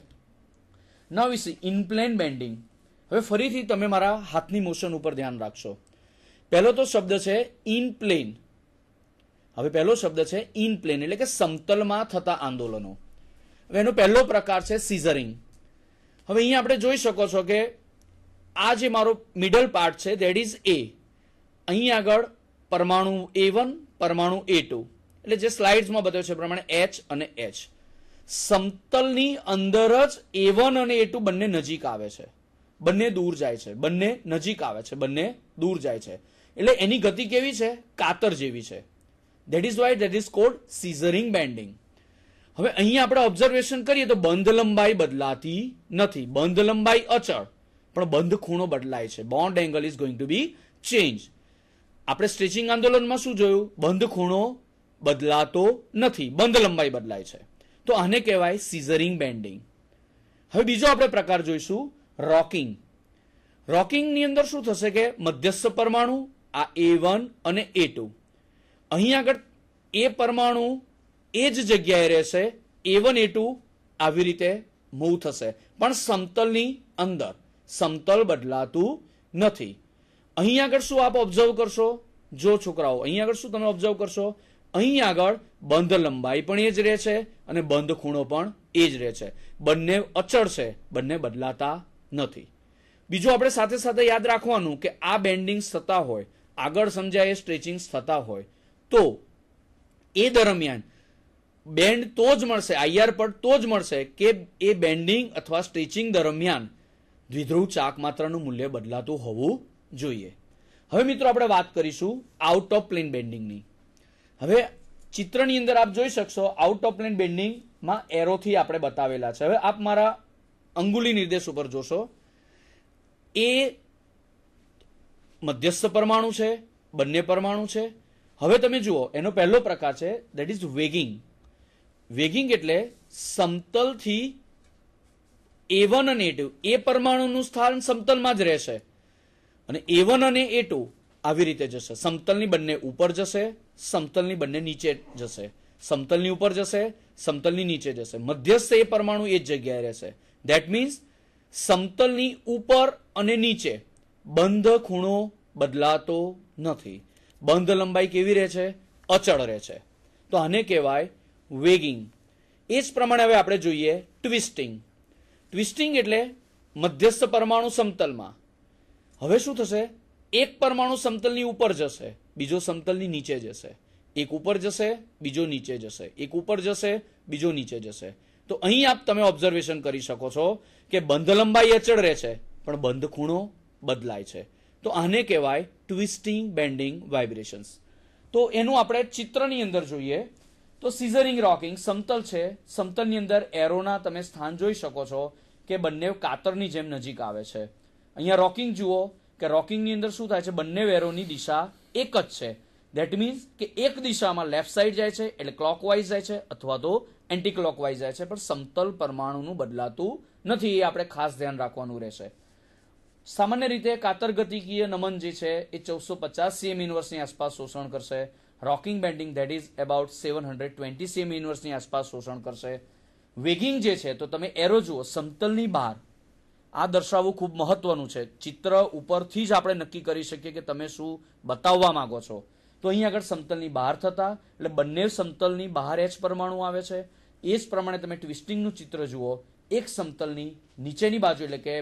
નવીસી ઇનપ્લેન બેન્ડિંગ હવે ફરીથી તમે મારા હાથની મોશન ઉપર ધ્યાન રાખશો પહેલો તો શબ્દ છે ઇન પ્લેન હવે પહેલો શબ્દ છે ઇન પ્લેન એટલે કે સમતલમાં થતા આંદોલનો હવે એનો પહેલો પ્રકાર છે સિઝરિંગ હવે અહીંયા આપણે જોઈ શકો છો કે આ જે મારો મિડલ પાર્ટ છે દેટ ઇઝ એ અહીં આગળ પરમાણુ એ વન પરમાણુ એ ટુ એટલે જે સ્લાઇડ્સમાં બતાવ્યું છે પ્રમાણે એચ અને એચ સમતલની અંદર જ એ વન અને એ ટુ બંને નજીક આવે છે બંને દૂર જાય છે બંને નજીક આવે છે બંને દૂર જાય છે એટલે એની ગતિ કેવી છે કાતર જેવી છે that is why that is called scissoring bending હવે અહીંયા આપણે ઓબ્ઝર્વેશન કરીએ તો બંધ લંબાઈ બદલાતી નથી બંધ લંબાઈ અચળ પણ બંધ ખૂણો બદલાય છે bond angle is going to be change આપણે સ્ટ્રેચિંગ આંદોલનમાં શું જોયું બંધ ખૂણો બદલાતો નથી બંધ લંબાઈ બદલાય છે તો આને કહેવાય સીઝરિંગ બેન્ડિંગ હવે બીજો આપણે પ્રકાર જોઈશું રોકિંગ રોકિંગની અંદર શું થશે કે મધ્યસ્થ પરમાણુ આ એ વન અને એ ટુ અહીં આગળ એ પરમાણુ એ જ જગ્યાએ રહેશે એ વન એ ટુ આવી રીતે મૂવ થશે પણ સમતલની અંદર સમતલ બદલાતું નથી અહીં આગળ શું આપ ઓબ્ઝર્વ કરશો જો છોકરાઓ અહીં આગળ શું તમે ઓબ્ઝર્વ કરશો અહીં આગળ બંધ લંબાઈ પણ એ જ રહે છે અને બંધ ખૂણો પણ એ જ રહે છે બંને અચળ છે બંને બદલાતા નથી બીજું આપણે સાથે સાથે યાદ રાખવાનું કે આ બેન્ડિંગ થતા હોય આગળ સમજાય સ્ટ્રેચિંગ્સ થતા હોય તો એ દરમિયાન બેન્ડ તો જ મળશે આઈઆર પટ તો જ મળશે કે એ બેન્ડિંગ અથવા સ્ટ્રેચિંગ દરમિયાન દ્વિધ્રુવ ચાક માત્રાનું મૂલ્ય બદલાતું હોવું જોઈએ હવે મિત્રો આપણે વાત કરીશું આઉટ ઓફ પ્લેન બેન્ડિંગની હવે ચિત્રની અંદર આપ જોઈ શકશો આઉટ ઓફ પ્લેન બેન્ડિંગમાં એરોથી આપણે બતાવેલા છે હવે આપ મારા અંગુલી નિર્દેશ ઉપર જોશો એ મધ્યસ્થ પરમાણુ છે બંને પરમાણુ છે હવે તમે જુઓ એનો પહેલો પ્રકાર છે દેટ ઇઝ વેગિંગ વેગિંગ એટલે સમતલથી એ વન અને એ ટુ એ પરમાણુનું સ્થાન સમતલમાં જ રહેશે અને એ વન અને એ ટુ આવી રીતે જશે સમતલની બંને ઉપર જશે સમતલની બંને નીચે જશે સમતલની ઉપર જશે સમતલની નીચે જશે મધ્યસ્થ એ પરમાણુ એ જ જગ્યાએ રહેશે ધેટ મીન્સ સમતલની ઉપર અને નીચે બંધ ખૂણો બદલાતો નથી બંધ લંબાઈ કેવી રહે છે અચળ રહે છે તો આને કહેવાય વેગિંગ એ જ પ્રમાણે હવે આપણે જોઈએ ટ્વિસ્ટિંગ ટ્વિસ્ટિંગ એટલે મધ્યસ્થ પરમાણુ સમતલમાં હવે શું થશે એક પરમાણુ સમતલની ઉપર જશે બીજો સમતલની નીચે જશે એક ઉપર જશે બીજો નીચે જશે એક ઉપર જશે બીજો નીચે જશે તો અહીં આપ તમે ઓબ્ઝર્વેશન કરી શકો છો કે બંધ લંબાઈ અચળ રહે છે પણ બંધ ખૂણો બદલાય છે તો આને કહેવાય ટ્વિસ્ટિંગ બેન્ડિંગ વાઇબ્રેશન્સ તો એનું આપણે ચિત્રની અંદર જોઈએ તો સિઝરિંગ રોકિંગ સમતલ છે સમતલની અંદર એરોના તમે સ્થાન જોઈ શકો છો કે બંને કાતરની જેમ નજીક આવે છે અહીંયા રોકિંગ જુઓ કે રોકિંગની અંદર શું થાય છે બંને એરોની દિશા એક જ છે ધેટ મીન્સ કે એક દિશામાં લેફ્ટ સાઈડ જાય છે એટલે ક્લોકવાઇઝ જાય છે અથવા તો એન્ટી ક્લોકવાઇઝ જાય છે પણ સમતલ પરમાણુનું બદલાતું નથી એ આપણે ખાસ ધ્યાન રાખવાનું રહેશે સામાન્ય રીતે કાતર ગતિકીય નમન જે છે એ ચૌદસો પચાસ સીએમ ઇન્વર્સની આસપાસ શોષણ કરશે rocking bending that is about seven hundred twenty cm યુનિવર્સની આસપાસ શોષણ કરશે વેગિંગ જે છે તો તમે એરો જુઓ સમતલની બહાર આ દર્શાવવું ખૂબ મહત્વનું છે ચિત્ર ઉપરથી જ આપણે નક્કી કરી શકીએ કે તમે શું બતાવવા માંગો છો તો અહીં આગળ સમતલની બહાર થતા એટલે બંને સમતલની બહાર એ જ પરમાણુ આવે છે એ જ પ્રમાણે તમે ટ્વિસ્ટિંગનું ચિત્ર જુઓ એક સમતલની નીચેની બાજુ એટલે કે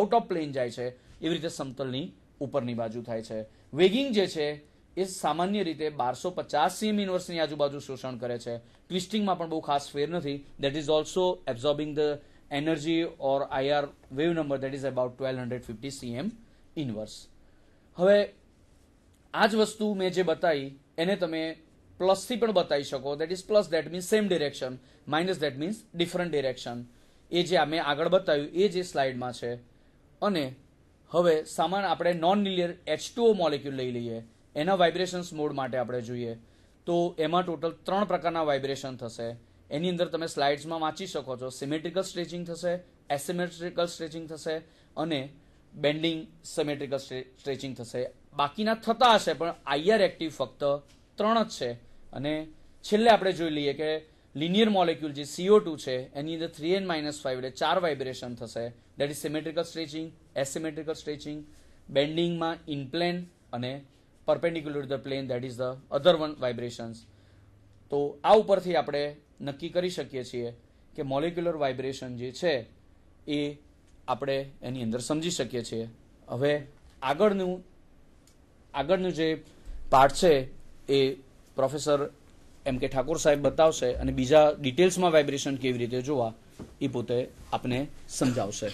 આઉટ ઓફ પ્લેન જાય છે એવી રીતે સમતલની ઉપરની બાજુ થાય છે વેગિંગ જે છે એ સામાન્ય રીતે બારસો પચાસ સીએમ ઇનવર્સની આજુબાજુ શોષણ કરે છે ટ્વિસ્ટિંગમાં પણ બહુ ખાસ ફેર નથી that is also absorbing the energy or IR wave number that is about twelve hundred fifty cm inverse હવે આ જ વસ્તુ મેં જે બતાવી એને તમે પ્લસથી પણ બતાવી શકો that is plus that means same direction minus that means different direction એ જે મેં આગળ બતાવ્યું એ જે સ્લાઇડમાં છે અને હવે સામાન આપણે non linear H two O molecule લઈ લઈએ એના વાઇબ્રેશન્સ મોડ માટે આપણે જોઈએ તો એમાં ટોટલ ત્રણ પ્રકારના વાઇબ્રેશન થશે એની અંદર તમે સ્લાઇડ્સમાં વાંચી શકો છો સિમેટ્રિકલ સ્ટ્રેચિંગ થશે એસિમેટ્રિકલ સ્ટ્રેચિંગ થશે અને બેન્ડિંગ સિમેટ્રિકલ સ્ટ્રેચિંગ થશે બાકીના થતા હશે પણ આઈઆર એક્ટિવ ફક્ત ત્રણ જ છે અને છેલ્લે આપણે જોઈ લઈએ કે લિનિયર મોલેક્યુલ જે સીઓ ટુ છે એની અંદર થ્રી એન માઇનસ ફાઇવ એટલે ચાર વાઇબ્રેશન થશે that is symmetrical stretching asymmetrical stretching બેન્ડિંગમાં ઇનપ્લેન અને perpendicular the plane that is the other one vibrations તો આ ઉપરથી આપણે નક્કી કરી શકીએ છીએ કે મોલેક્યુલર વાઇબ્રેશન જે છે એ આપણે એની અંદર સમજી શકીએ છીએ હવે આગળનું આગળનું જે પાર્ટ છે એ પ્રોફેસર એમ કે ઠાકોર સાહેબ બતાવશે અને બીજા ડિટેલ્સમાં વાઇબ્રેશન કેવી રીતે જોવા એ પોતે આપને સમજાવશે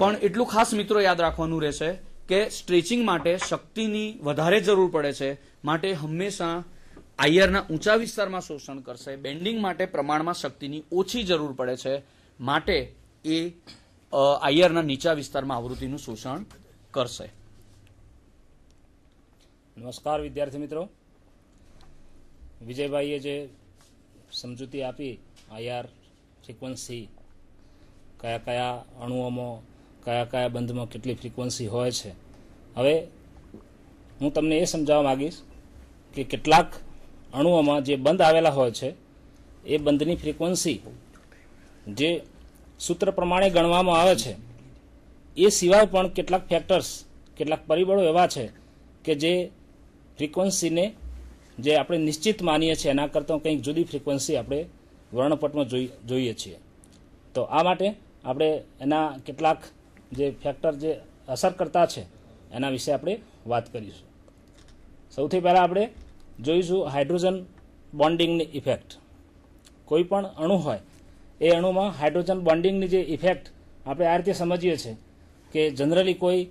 પણ એટલું ખાસ મિત્રો યાદ રાખવાનું રહેશે કે સ્ટ્રેચિંગ માટે શક્તિની વધારે જરૂર પડે છે માટે હંમેશા આયરના ઊંચા વિસ્તારમાં શોષણ કરશે બેન્ડિંગ માટે પ્રમાણમાં શક્તિની ઓછી જરૂર પડે છે માટે એ આયરના નીચા વિસ્તારમાં આવૃત્તિનું શોષણ કરશે નમસ્કાર વિદ્યાર્થી મિત્રો વિજયભાઈએ જે સમજૂતી આપી આયર ફ્રીક્વન્સી કયા કયા અણુઓમાં કયા કયા બંધમાં કેટલી ફ્રીક્વન્સી હોય છે હવે હું તમને એ સમજાવવા માગીશ કે કેટલાક અણુઓમાં જે બંધ આવેલા હોય છે એ બંધની ફ્રીક્વન્સી જે સૂત્ર પ્રમાણે ગણવામાં આવે છે એ સિવાય પણ કેટલાક ફેક્ટર્સ કેટલાક પરિબળો એવા છે કે જે ફ્રીક્વન્સીને જે આપણે નિશ્ચિત માનીએ છીએ એના કરતાં કંઈક જુદી ફ્રીક્વન્સી આપણે વર્ણપટમાં જોઈ જોઈએ છીએ તો આ માટે આપણે એના કેટલાક જે ફેક્ટર જે અસર કરતા છે એના વિશે આપણે વાત કરીશું સૌથી પહેલાં આપણે જોઈશું હાઇડ્રોજન બોન્ડિંગની ઇફેક્ટ કોઈ પણ અણુ હોય એ અણુમાં હાઇડ્રોજન બોન્ડિંગની જે ઇફેક્ટ આપણે આ રીતે સમજીએ છીએ કે જનરલી કોઈ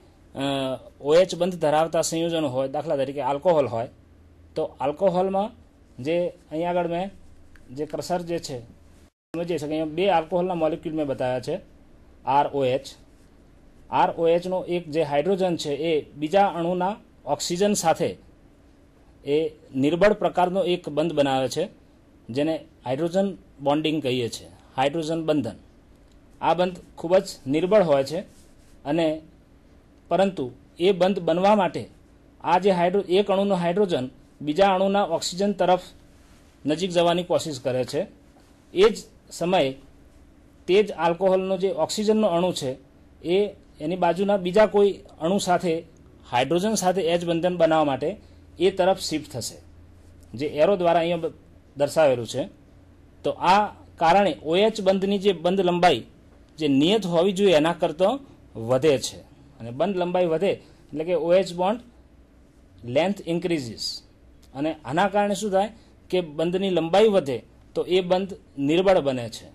ઓએચ બંધ ધરાવતા સંયોજનો હોય દાખલા તરીકે આલ્કોહોલ હોય તો આલ્કોહોલમાં જે અહીંયા આગળ મેં જે કરસર જે છે સમજીએ છીએ કે અહીંયા બે આલ્કોહોલના મોલિક્યુલ મેં બતાવ્યા છે આર ઓએચ આરઓએચનો એક જે હાઇડ્રોજન છે એ બીજા અણુના ઓક્સિજન સાથે એ નિર્બળ પ્રકારનો એક બંધ બનાવે છે જેને હાઇડ્રોજન બોન્ડિંગ કહીએ છીએ હાઇડ્રોજન બંધન આ બંધ ખૂબ જ નિર્બળ હોય છે અને પરંતુ એ બંધ બનવા માટે આ જે હાઇડ્રો એક અણુનો હાઇડ્રોજન બીજા અણુના ઓક્સિજન તરફ નજીક જવાની કોશિશ કરે છે એ જ સમયે તે જ આલ્કોહોલનો જે ઓક્સિજનનો અણુ છે એ એની બાજુના બીજા કોઈ અણુ સાથે હાઇડ્રોજન સાથે એજ બંધન બનાવવા માટે એ તરફ શિફ્ટ થશે જે એરો દ્વારા અહીંયા દર્શાવેલું છે તો આ કારણે ઓએચ બંધની જે બંધ લંબાઈ જે નિયત હોવી જોઈએ એના કરતો વધે છે અને બંધ લંબાઈ વધે એટલે કે ઓએચ બોન્ડ લેન્થ ઇન્ક્રીઝીસ અને આના કારણે શું થાય કે બંધની લંબાઈ વધે તો એ બંધ નિર્બળ બને છે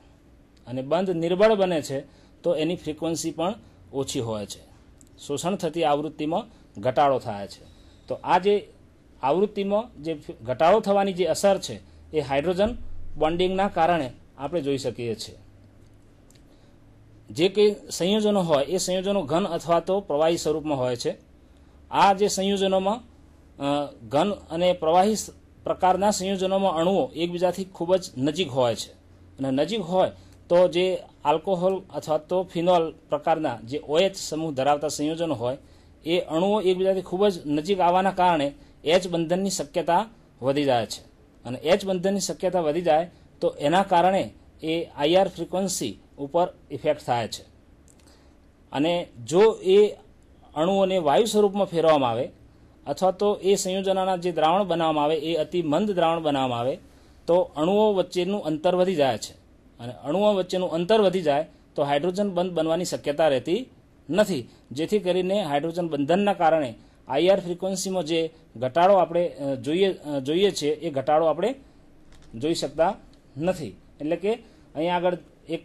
અને બંધ નિર્બળ બને છે તો એની ફ્રિકવન્સી પણ ઓછી હોય છે શોષણ થતી આવૃત્તિમાં ઘટાડો થાય છે તો આ જે આવૃત્તિમાં જે ઘટાડો થવાની જે અસર છે એ હાઇડ્રોજન બોન્ડિંગના કારણે આપણે જોઈ શકીએ છીએ જે કંઈ સંયોજનો હોય એ સંયોજનો ઘન અથવા તો પ્રવાહી સ્વરૂપમાં હોય છે આ જે સંયોજનોમાં ઘન અને પ્રવાહી પ્રકારના સંયોજનોમાં અણુઓ એકબીજાથી ખૂબ જ નજીક હોય છે અને નજીક હોય તો જે આલ્કોહોલ અથવા તો ફિનોલ પ્રકારના જે ઓએચ સમૂહ ધરાવતા સંયોજનો હોય એ અણુઓ એકબીજાથી ખૂબ જ નજીક આવવાના કારણે એચ બંધનની શક્યતા વધી જાય છે અને એચ બંધનની શક્યતા વધી જાય તો એના કારણે એ આઈઆર ફ્રિકવન્સી ઉપર ઇફેક્ટ થાય છે અને જો એ અણુઓને વાયુ સ્વરૂપમાં ફેરવામાં આવે અથવા તો એ સંયોજનોના જે દ્રાવણ બનાવવામાં આવે એ અતિ મંદ દ્રાવણ બનાવવામાં આવે તો અણુઓ વચ્ચેનું અંતર વધી જાય છે અને અણુઓ વચ્ચેનું અંતર વધી જાય તો હાઇડ્રોજન બંધ બનવાની શક્યતા રહેતી નથી જેથી કરીને હાઇડ્રોજન બંધનના કારણે આઈઆર ફ્રિકવન્સીમાં જે ઘટાડો આપણે જોઈએ જોઈએ છીએ એ ઘટાડો આપણે જોઈ શકતા નથી એટલે કે અહીંયા આગળ એક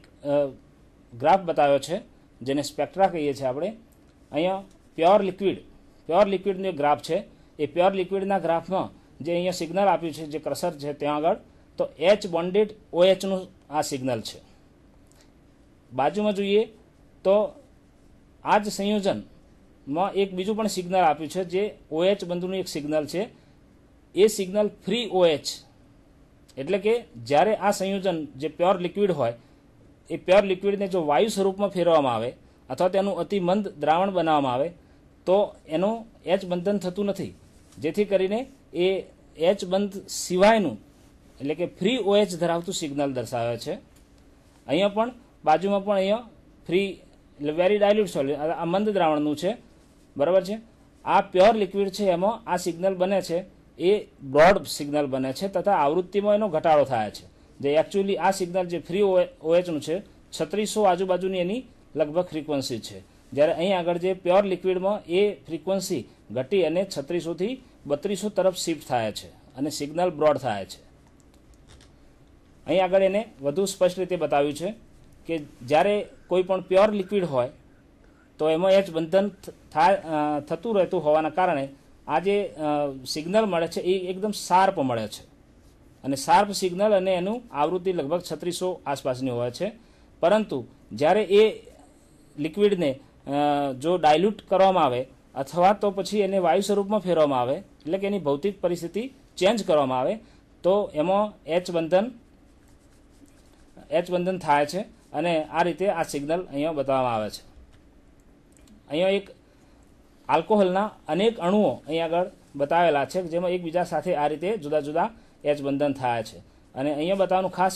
ગ્રાફ બતાવ્યો છે જેને સ્પેક્ટ્રા કહીએ છીએ આપણે અહીંયા પ્યોર લિક્વિડ પ્યોર લિક્વિડનો ગ્રાફ છે એ પ્યોર લિક્વિડના ગ્રાફમાં જે અહીંયા સિગ્નલ આપ્યું છે જે ક્રસર છે ત્યાં આગળ તો એચ બોન્ડેડ ઓએચનું આ સિગ્નલ છે બાજુમાં જોઈએ તો આ જ સંયોજનમાં એક બીજું પણ સિગ્નલ આપ્યું છે જે ઓએચ બંધુનું એક સિગ્નલ છે એ સિગ્નલ ફ્રી ઓએચ એટલે કે જ્યારે આ સંયોજન જે પ્યોર લિક્વિડ હોય એ પ્યોર લિક્વિડને જો વાયુ સ્વરૂપમાં ફેરવવામાં આવે અથવા તેનું અતિમંદ દ્રાવણ બનાવવામાં આવે તો એનું એચ બંધન થતું નથી જેથી કરીને એ એચ બંધ સિવાયનું એટલે કે ફ્રી ઓએચ ધરાવતું સિગ્નલ દર્શાવે છે અહીંયા પણ બાજુમાં પણ અહીંયા ફ્રી એટલે વેરી ડાયલ્યુટ સોલ્યુશન આ મંદ દ્રાવણનું છે બરાબર છે આ પ્યોર લિક્વિડ છે એમાં આ સિગ્નલ બને છે એ બ્રોડ સિગ્નલ બને છે તથા આવૃત્તિમાં એનો ઘટાડો થાય છે જે એકચ્યુઅલી આ સિગ્નલ જે ફ્રી ઓએચનું છે છત્રીસો આજુબાજુની એની લગભગ ફ્રીક્વન્સી છે જ્યારે અહીં આગળ જે પ્યોર લિક્વિડમાં એ ફ્રીક્વન્સી ઘટી અને છત્રીસોથી બત્રીસો તરફ શિફ્ટ થાય છે અને સિગ્નલ બ્રોડ થાય છે અહીં આગળ એને વધુ સ્પષ્ટ રીતે બતાવ્યું છે કે જ્યારે કોઈ પણ પ્યોર લિક્વિડ હોય તો એમાં એચ બંધન થતું રહેતું હોવાના કારણે આ જે સિગ્નલ મળે છે એ એકદમ શાર્પ મળે છે અને શાર્પ સિગ્નલ અને એનું આવૃત્તિ લગભગ છત્રીસો આસપાસની હોય છે પરંતુ જ્યારે એ લિક્વિડને જો ડાયલ્યુટ કરવામાં આવે અથવા તો પછી એને વાયુ સ્વરૂપમાં ફેરવામાં આવે એટલે કે એની ભૌતિક પરિસ્થિતિ ચેન્જ કરવામાં આવે તો એમાં એચ બંધન એચ બંધન થાય છે અને આ રીતે આ સિગ્નલ અહીંયા બતાવવામાં આવે છે અહીંયા એક આલ્કોહોલના અનેક અણુઓ અહીંયા આગળ બતાવેલા છે જેમાં એકબીજા સાથે આ રીતે જુદા જુદા એચ બંધન થાય છે અને અહીંયા બતાવવાનું ખાસ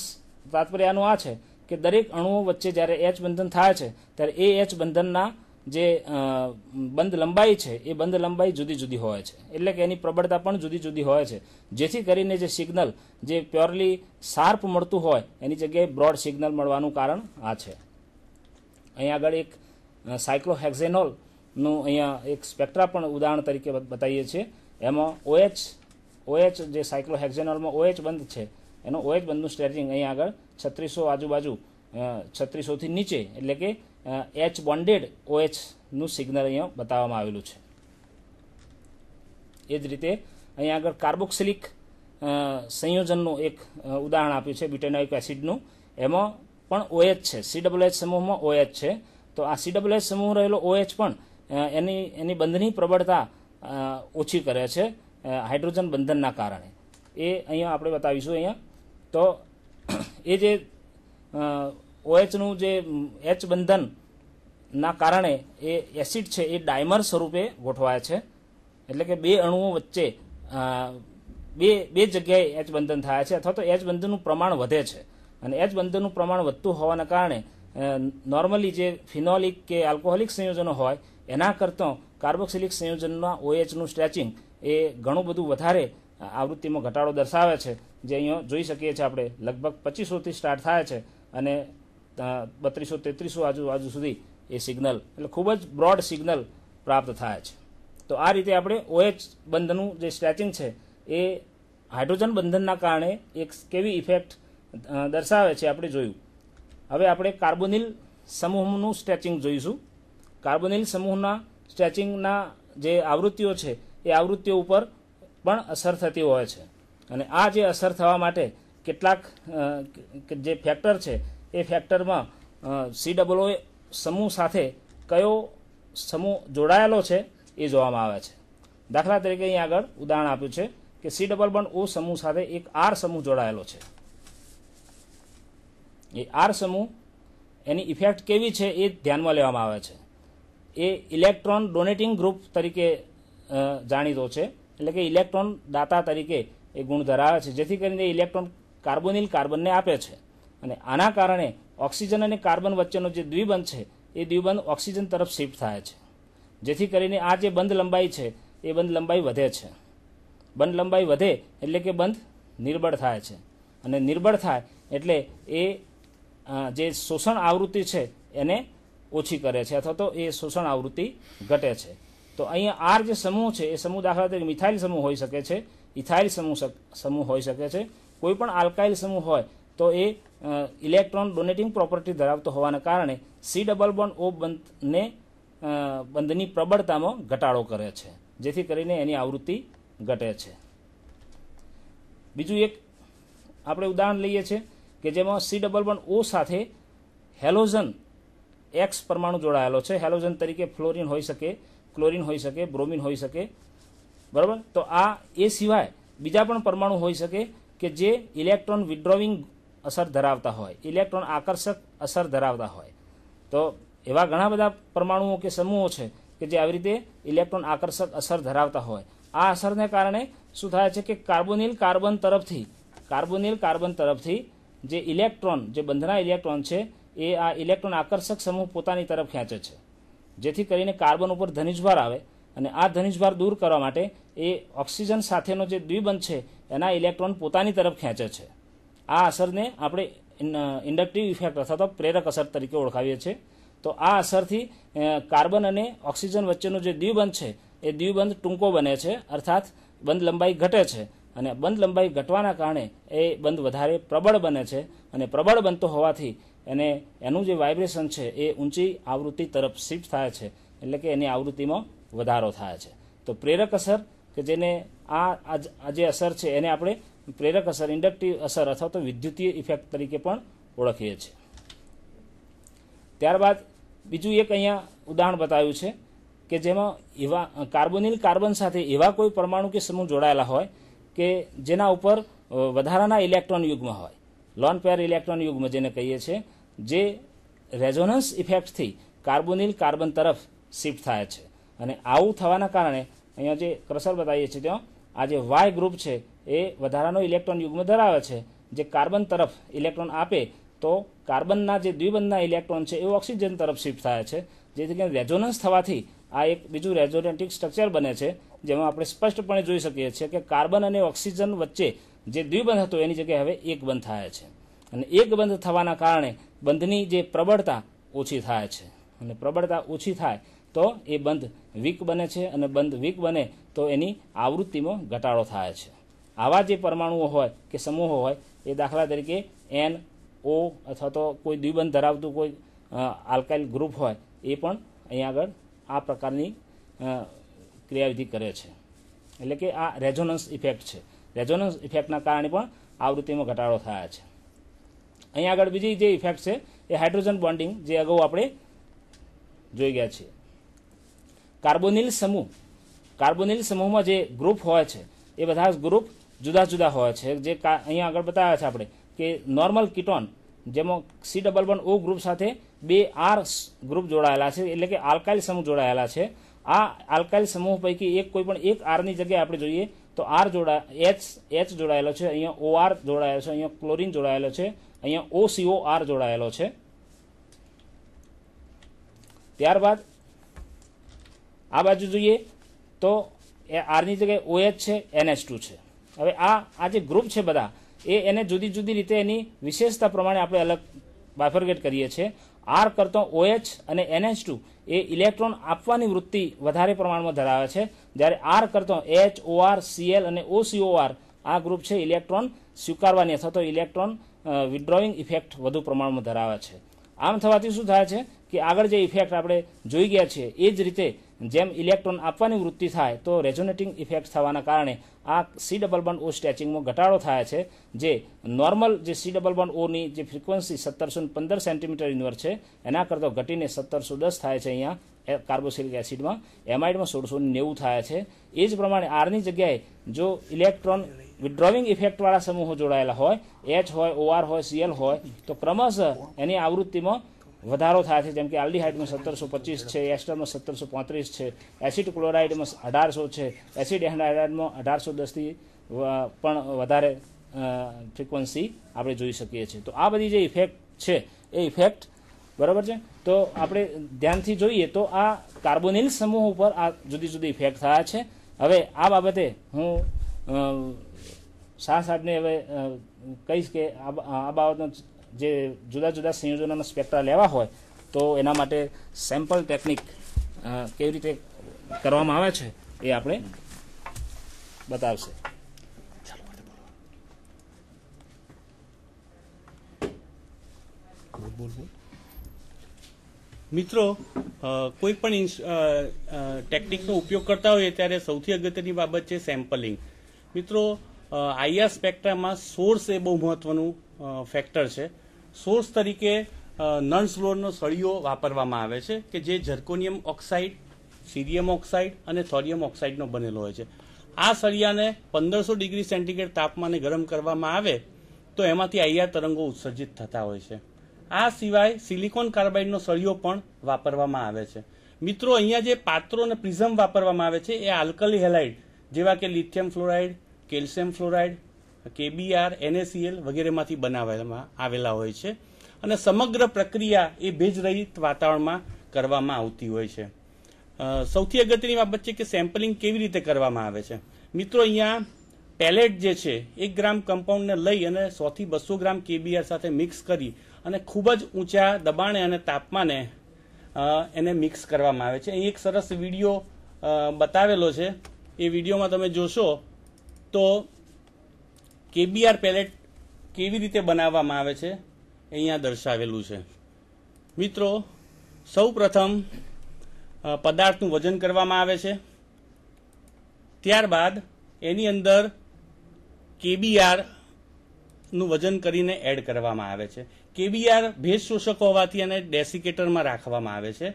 તાત્પર્ય આનું આ છે કે દરેક અણુઓ વચ્ચે જ્યારે એચ બંધન થાય છે ત્યારે એ એચ બંધનના જે બંધ લંબાઈ છે એ બંધ લંબાઈ જુદી જુદી હોય છે એટલે કે એની પ્રબળતા પણ જુદી જુદી હોય છે જેથી કરીને જે સિગ્નલ જે પ્યોરલી શાર્પ મળતું હોય એની જગ્યાએ બ્રોડ સિગ્નલ મળવાનું કારણ આ છે અહીંયા આગળ એક સાયક્લોહેક્ઝેનોલનું અહીંયા એક સ્પેક્ટ્રા પણ ઉદાહરણ તરીકે બતાવીએ છીએ એમાં ઓએચ ઓએચ જે સાયક્લોહેક્ઝેનોલમાં ઓએચ બંધ છે એનો ઓએચ બંધનું સ્ટ્રેચિંગ અહીંયા આગળ છત્રીસો આજુબાજુ છત્રીસોથી નીચે એટલે કે એચ બોન્ડેડ નું સિગ્નલ અહીંયા બતાવવામાં આવેલું છે એ જ રીતે અહીંયા આગળ કાર્બોક્સિલિક સંયોજનનું એક ઉદાહરણ આપ્યું છે બ્યુટેનાઇક એસિડનું એમાં પણ ઓએચ છે સી ડબલ એચ સમૂહમાં ઓએચ છે તો આ સી ડબલ એચ સમૂહ રહેલો ઓએચ પણ એની એની બંધની પ્રબળતા ઓછી કરે છે હાઇડ્રોજન બંધનના કારણે એ અહીંયા આપણે બતાવીશું અહીંયા તો એ જે ઓએચનું જે એચ બંધનના કારણે એ એસિડ છે એ ડાયમર સ્વરૂપે ગોઠવાય છે એટલે કે બે અણુઓ વચ્ચે બે બે જગ્યાએ એચ બંધન થાય છે અથવા તો એચ બંધનનું પ્રમાણ વધે છે અને એચ બંધનનું પ્રમાણ વધતું હોવાના કારણે નોર્મલી જે ફિનોલિક કે આલ્કોહોલિક સંયોજનો હોય એના કરતાં કાર્બોક્સિલિક સંયોજનમાં ઓએચનું સ્ટ્રેચિંગ એ ઘણું બધું વધારે આવૃત્તિમાં ઘટાડો દર્શાવે છે જે અહીંયા જોઈ શકીએ છીએ આપણે લગભગ પચીસોથી સ્ટાર્ટ થાય છે અને બત્રીસો તેત્રીસો આજુબાજુ સુધી એ સિગ્નલ એટલે ખૂબ જ બ્રોડ સિગ્નલ પ્રાપ્ત થાય છે તો આ રીતે આપણે ઓએચ બંધનું જે સ્ટ્રેચિંગ છે એ હાઇડ્રોજન બંધનના કારણે એક કેવી ઇફેક્ટ દર્શાવે છે આપણે જોયું હવે આપણે કાર્બોનિલ સમૂહનું સ્ટ્રેચિંગ જોઈશું કાર્બોનિલ સમૂહના સ્ટ્રેચિંગના જે આવૃત્તિઓ છે એ આવૃત્તિઓ ઉપર પણ અસર થતી હોય છે અને આ જે અસર થવા માટે કેટલાક જે ફેક્ટર છે એ ફેક્ટરમાં સી ડબલ સમૂહ સાથે કયો સમૂહ જોડાયેલો છે એ જોવામાં આવે છે દાખલા તરીકે અહીં આગળ ઉદાહરણ આપ્યું છે કે સી ડબલ વન ઓ સમૂહ સાથે એક આર સમૂહ જોડાયેલો છે એ આર સમૂહ એની ઇફેક્ટ કેવી છે એ ધ્યાનમાં લેવામાં આવે છે એ ઇલેક્ટ્રોન ડોનેટિંગ ગ્રુપ તરીકે જાણીતો છે એટલે કે ઇલેક્ટ્રોન દાતા તરીકે એ ગુણ ધરાવે છે જેથી કરીને ઇલેક્ટ્રોન કાર્બોનિલ કાર્બનને આપે છે અને આના કારણે ઓક્સિજન અને કાર્બન વચ્ચેનો જે દ્વિબંધ છે એ દ્વિબંધ ઓક્સિજન તરફ શિફ્ટ થાય છે જેથી કરીને આ જે બંધ લંબાઈ છે એ બંધ લંબાઈ વધે છે બંધ લંબાઈ વધે એટલે કે બંધ નિર્બળ થાય છે અને નિર્બળ થાય એટલે એ જે શોષણ આવૃત્તિ છે એને ઓછી કરે છે અથવા તો એ શોષણ આવૃત્તિ ઘટે છે તો અહીંયા આર જે સમૂહ છે એ સમૂહ દાખલા તરીકે મિથાઇલ સમૂહ હોઈ શકે છે ઇથાઇલ સમૂહ સમૂહ હોઈ શકે છે કોઈ પણ આલ્કાઇલ સમૂહ હોય તો એ ઇલેક્ટ્રોન ડોનેટિંગ પ્રોપર્ટી ધરાવતો હોવાના કારણે સી ડબલ બોન્ડ ઓ બંધને બંધની પ્રબળતામાં ઘટાડો કરે છે જેથી કરીને એની આવૃત્તિ ઘટે છે બીજું એક આપણે ઉદાહરણ લઈએ છીએ કે જેમાં સી ડબલ વન ઓ સાથે હેલોઝન એક્સ પરમાણુ જોડાયેલો છે હેલોઝન તરીકે ફ્લોરિન હોઈ શકે ક્લોરિન હોઈ શકે બ્રોમિન હોઈ શકે બરાબર તો આ એ સિવાય બીજા પણ પરમાણુ હોઈ શકે કે જે ઇલેક્ટ્રોન વિડ્રોવિંગ અસર ધરાવતા હોય ઇલેક્ટ્રોન આકર્ષક અસર ધરાવતા હોય તો એવા ઘણા બધા પરમાણુઓ કે સમૂહો છે કે જે આવી રીતે ઇલેક્ટ્રોન આકર્ષક અસર ધરાવતા હોય આ અસરને કારણે શું થાય છે કે કાર્બોનિલ કાર્બન તરફથી કાર્બોનિલ કાર્બન તરફથી જે ઇલેક્ટ્રોન જે બંધના ઇલેક્ટ્રોન છે એ આ ઇલેક્ટ્રોન આકર્ષક સમૂહ પોતાની તરફ ખેંચે છે જેથી કરીને કાર્બન ઉપર ધનિજભાર આવે અને આ ધનિષભાર દૂર કરવા માટે એ ઓક્સિજન સાથેનો જે દ્વિબંધ છે એના ઇલેક્ટ્રોન પોતાની તરફ ખેંચે છે આ અસરને આપણે ઇન્ડક્ટિવ ઇફેક્ટ અથવા તો પ્રેરક અસર તરીકે ઓળખાવીએ છીએ તો આ અસરથી કાર્બન અને ઓક્સિજન વચ્ચેનો જે દ્વિબંધ છે એ દ્વિબંધ ટૂંકો બને છે અર્થાત બંધ લંબાઈ ઘટે છે અને બંધ લંબાઈ ઘટવાના કારણે એ બંધ વધારે પ્રબળ બને છે અને પ્રબળ બનતો હોવાથી અને એનું જે વાઇબ્રેશન છે એ ઊંચી આવૃત્તિ તરફ શિફ્ટ થાય છે એટલે કે એની આવૃત્તિમાં વધારો થાય છે તો પ્રેરક અસર કે જેને આ જે અસર છે એને આપણે પ્રેરક અસર ઇન્ડક્ટિવ અસર અથવા તો વિદ્યુતીય ઇફેક્ટ તરીકે પણ ઓળખીએ છીએ ત્યારબાદ બીજું એક અહીંયા ઉદાહરણ બતાવ્યું છે કે જેમાં એવા કાર્બોનિલ કાર્બન સાથે એવા કોઈ પરમાણુ કે સમૂહ જોડાયેલા હોય કે જેના ઉપર વધારાના ઇલેક્ટ્રોન યુગ્મ હોય લોન પેર ઇલેક્ટ્રોન યુગ્મ જેને કહીએ છીએ જે રેઝોનન્સ ઇફેક્ટથી કાર્બોનિલ કાર્બન તરફ શિફ્ટ થાય છે અને આવું થવાના કારણે અહીંયા જે ક્રસર બતાવીએ છીએ ત્યાં આ જે વાય ગ્રુપ છે એ વધારાનો ઇલેક્ટ્રોન યુગ્મ ધરાવે છે જે કાર્બન તરફ ઇલેક્ટ્રોન આપે તો કાર્બનના જે દ્વિબંધના ઇલેક્ટ્રોન છે એ ઓક્સિજન તરફ શિફ્ટ થાય છે જેથી કરીને રેઝોનન્સ થવાથી આ એક બીજું રેઝોનેટિક સ્ટ્રક્ચર બને છે જેમાં આપણે સ્પષ્ટપણે જોઈ શકીએ છીએ કે કાર્બન અને ઓક્સિજન વચ્ચે જે દ્વિબંધ હતો એની જગ્યાએ હવે એક બંધ થાય છે અને એક બંધ થવાના કારણે બંધની જે પ્રબળતા ઓછી થાય છે અને પ્રબળતા ઓછી થાય તો એ બંધ વીક બને છે અને બંધ વીક બને તો એની આવૃત્તિમાં ઘટાડો થાય છે આવા જે પરમાણુઓ હોય કે સમૂહો હોય એ દાખલા તરીકે એન ઓ અથવા તો કોઈ દ્વિબંધ ધરાવતું કોઈ આલ્કાઇલ ગ્રુપ હોય એ પણ અહીં આગળ આ પ્રકારની ક્રિયાવિધિ કરે છે એટલે કે આ રેઝોનન્સ ઇફેક્ટ છે રેઝોનન્સ ઇફેક્ટના કારણે પણ આવૃત્તિમાં ઘટાડો થાય છે અહીં આગળ બીજી જે ઇફેક્ટ છે એ હાઇડ્રોજન બોન્ડિંગ જે અગાઉ આપણે જોઈ ગયા છીએ કાર્બોનિલ સમૂહ કાર્બોનિલ સમૂહમાં જે ગ્રુપ હોય છે એ બધા ગ્રુપ જુદા જુદા હોય છે જે અહીંયા આગળ બતાવ્યા છે આપણે કે નોર્મલ કિટોન જેમાં C double one O group સાથે બે આર ગ્રુપ જોડાયેલા છે એટલે કે આલ્કાઇલ સમૂહ જોડાયેલા છે આ આલ્કાઇલ સમૂહ પૈકી એક કોઈ પણ એક આરની જગ્યાએ આપણે જોઈએ તો આર જોડા એચ એચ જોડાયેલો છે અહીંયા ઓ આર જોડાયેલો છે અહીંયા ક્લોરિન જોડાયેલો છે અહીંયા ઓ સીઓ આર જોડાયેલો છે ત્યારબાદ આ બાજુ જોઈએ તો એ આરની જગ્યાએ ઓએચ છે એનએચ ટુ છે હવે આ આ જે ગ્રુપ છે બધા એ એને જુદી જુદી રીતે એની વિશેષતા પ્રમાણે આપણે અલગ બાયફર્ગેટ કરીએ છીએ આર કરતો ઓએચ અને એનએચ ટુ એ ઇલેક્ટ્રોન આપવાની વૃત્તિ વધારે પ્રમાણમાં ધરાવે છે જ્યારે આર કરતો એચ ઓઆર સીએલ અને ઓસીઓઆર આ ગ્રુપ છે ઇલેક્ટ્રોન સ્વીકારવાની અથવા તો ઇલેક્ટ્રોન વિડ્રોઈંગ ઇફેક્ટ વધુ પ્રમાણમાં ધરાવે છે આમ થવાથી શું થાય છે કે આગળ જે ઇફેક્ટ આપણે જોઈ ગયા છીએ એ જ રીતે જેમ ઇલેક્ટ્રોન આપવાની વૃત્તિ થાય તો રેઝોનેટિંગ ઇફેક્ટ થવાના કારણે આ સી ડબલ વન ઓ સ્ટેચિંગમાં ઘટાડો થાય છે જે નોર્મલ જે સી ડબલ વન ઓની જે ફ્રિકવન્સી સત્તરસો પંદર સેન્ટીમીટર ઇન્વર છે એના કરતાં ઘટીને સત્તરસો દસ થાય છે અહીંયા કાર્બોસિલિક એસિડમાં એમાઇડમાં સોળસો નેવું થાય છે એ જ પ્રમાણે આરની જગ્યાએ જો ઇલેક્ટ્રોન વિડ્રોવિંગ ઇફેક્ટવાળા સમૂહો જોડાયેલા હોય એચ હોય ઓઆર હોય સીએલ હોય તો ક્રમશઃ એની આવૃત્તિમાં વધારો થાય છે જેમ કે આલ્ડીહાઇડમાં સત્તરસો પચીસ છે એસ્ટરમાં સત્તરસો પાંત્રીસ છે એસિડ ક્લોરાઇડમાં અઢારસો છે એસિડ એન્ડાઇડાઇડમાં અઢારસો દસથી પણ વધારે ફ્રિકવન્સી આપણે જોઈ શકીએ છીએ તો આ બધી જે ઇફેક્ટ છે એ ઇફેક્ટ બરાબર છે તો આપણે ધ્યાનથી જોઈએ તો આ કાર્બોનિલ સમૂહ ઉપર આ જુદી જુદી ઇફેક્ટ થયા છે હવે આ બાબતે હું શાહ સાહેબને હવે કહીશ કે આ બાબતનો જે જુદા જુદા સંયોજનોના સ્પેક્ટ્રા લેવા હોય તો એના માટે સેમ્પલ ટેકનિક કેવી રીતે કરવામાં આવે છે એ આપણે બતાવશે મિત્રો કોઈ પણ ટેકનિકનો ઉપયોગ કરતા હોઈએ ત્યારે સૌથી અગત્યની બાબત છે સેમ્પલિંગ મિત્રો આઈઆર સ્પેક્ટ્રામાં સોર્સ એ બહુ મહત્વનું ફેક્ટર છે સોર્સ તરીકે નન ફ્લોરનો સળિયો વાપરવામાં આવે છે કે જે ઝર્કોનિયમ ઓક્સાઇડ સિરિયમ ઓક્સાઇડ અને થોરિયમ ઓક્સાઇડનો બનેલો હોય છે આ સળિયાને પંદરસો ડિગ્રી સેન્ટીગ્રેડ તાપમાને ગરમ કરવામાં આવે તો એમાંથી આઈઆર તરંગો ઉત્સર્જિત થતા હોય છે આ સિવાય સિલિકોન કાર્બાઇડનો સળિયો પણ વાપરવામાં આવે છે મિત્રો અહીંયા જે પાત્રો અને પ્રિઝમ વાપરવામાં આવે છે એ આલ્કલી હેલાઇડ જેવા કે lithium fluoride calcium fluoride KBr NaCl વગેરેમાંથી બનાવવામાં આવેલા હોય છે અને સમગ્ર પ્રક્રિયા એ ભેજરહિત વાતાવરણમાં કરવામાં આવતી હોય છે સૌથી અગત્યની બાબત છે કે સેમ્પલિંગ કેવી રીતે કરવામાં આવે છે મિત્રો અહીંયા પેલેટ જે છે એક ગ્રામ કમ્પાઉન્ડને લઈ અને સોથી બસો ગ્રામ કેબીઆર સાથે મિક્સ કરી અને ખૂબ જ ઊંચા દબાણે અને તાપમાને એને મિક્સ કરવામાં આવે છે અહીં એક સરસ વિડીયો બતાવેલો છે એ વિડીયોમાં તમે જોશો તો કેબીઆર પેલેટ કેવી રીતે બનાવવામાં આવે છે અહીંયા દર્શાવેલું છે મિત્રો સૌ પ્રથમ પદાર્થનું વજન કરવામાં આવે છે ત્યારબાદ એની અંદર કેબીઆરનું વજન કરીને એડ કરવામાં આવે છે કેબીઆર ભેજ શોષકો હોવાથી એને ડેસિકેટરમાં રાખવામાં આવે છે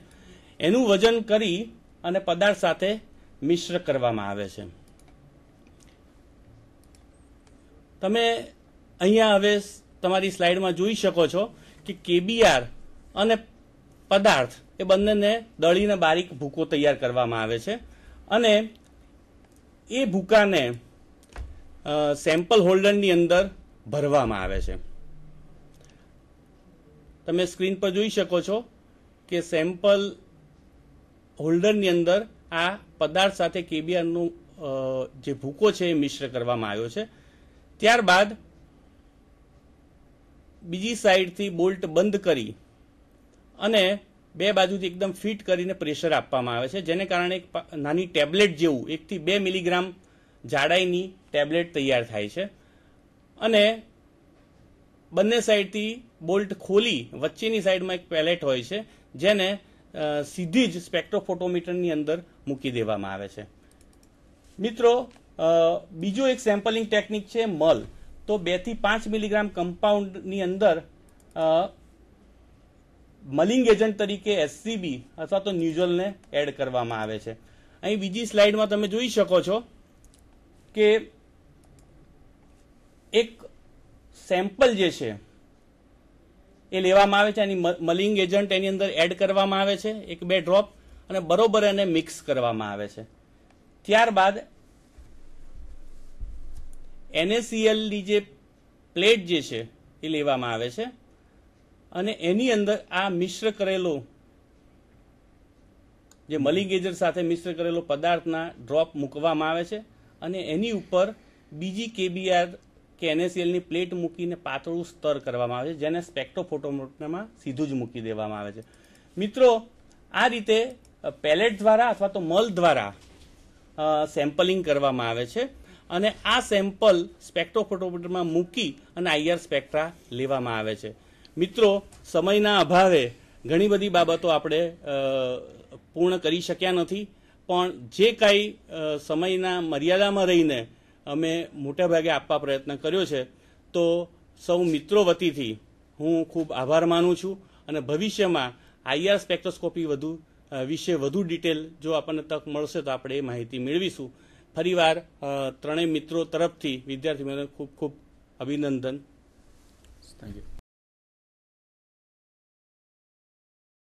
એનું વજન કરી અને પદાર્થ સાથે મિશ્ર કરવામાં આવે છે તમે અહીંયા હવે તમારી સ્લાઇડમાં જોઈ શકો છો કે કેબીઆર અને પદાર્થ એ બંનેને દળીને બારીક ભૂકો તૈયાર કરવામાં આવે છે અને એ ભૂકાને સેમ્પલ હોલ્ડરની અંદર ભરવામાં આવે છે તમે સ્ક્રીન પર જોઈ શકો છો કે સેમ્પલ હોલ્ડરની અંદર આ પદાર્થ સાથે કેબીઆરનું જે ભૂકો છે એ મિશ્ર કરવામાં આવ્યો છે ત્યારબાદ બીજી સાઈડથી બોલ્ટ બંધ કરી અને બે બાજુથી એકદમ ફિટ કરીને પ્રેશર આપવામાં આવે છે જેને કારણે એક નાની ટેબ્લેટ જેવું એકથી બે મિલીગ્રામ જાડાઈની ટેબ્લેટ તૈયાર થાય છે અને બંને સાઈડથી બોલ્ટ ખોલી વચ્ચેની સાઈડમાં એક પેલેટ હોય છે જેને સીધી જ સ્પેક્ટ્રોફોટોમીટરની અંદર મૂકી દેવામાં આવે છે મિત્રો બીજું એક સેમ્પલિંગ ટેકનિક છે મલ તો બેથી પાંચ મિલીગ્રામ કમ્પાઉન્ડની અંદર મલિંગ એજન્ટ તરીકે એસસીબી અથવા તો ન્યુઝલને એડ કરવામાં આવે છે અહીં બીજી સ્લાઇડમાં તમે જોઈ શકો છો કે એક સેમ્પલ જે છે એ લેવામાં આવે છે અને મલિંગ એજન્ટ એની અંદર એડ કરવામાં આવે છે એક બે ડ્રોપ અને બરોબર એને મિક્સ કરવામાં આવે છે ત્યારબાદ એનએસીએલની જે પ્લેટ જે છે એ લેવામાં આવે છે અને એની અંદર આ મિશ્ર કરેલો જે મલિગેજર સાથે મિશ્ર કરેલો પદાર્થના ડ્રોપ મૂકવામાં આવે છે અને એની ઉપર બીજી કેબીઆર કે એનએસીએલની પ્લેટ મૂકીને પાતળું સ્તર કરવામાં આવે છે જેને સ્પેક્ટ્રોફોટોમોટમાં સીધું જ મૂકી દેવામાં આવે છે મિત્રો આ રીતે પેલેટ દ્વારા અથવા તો મલ દ્વારા સેમ્પલિંગ કરવામાં આવે છે અને આ સેમ્પલ સ્પેક્ટ્રોફોટોમીટરમાં મૂકી અને આઈઆર સ્પેક્ટ્રા લેવામાં આવે છે મિત્રો સમયના અભાવે ઘણી બધી બાબતો આપણે પૂર્ણ કરી શક્યા નથી પણ જે કાંઈ સમયના મર્યાદામાં રહીને અમે મોટાભાગે આપવા પ્રયત્ન કર્યો છે તો સૌ મિત્રો વતીથી હું ખૂબ આભાર માનું છું અને ભવિષ્યમાં આઈઆર સ્પેક્ટ્રોસ્કોપી વધુ વિશે વધુ ડિટેલ જો આપણને તક મળશે તો આપણે એ માહિતી મેળવીશું ફરીવાર ત્રણેય મિત્રો તરફથી વિદ્યાર્થી મિત્રો ખૂબ ખૂબ અભિનંદન થેન્ક યુ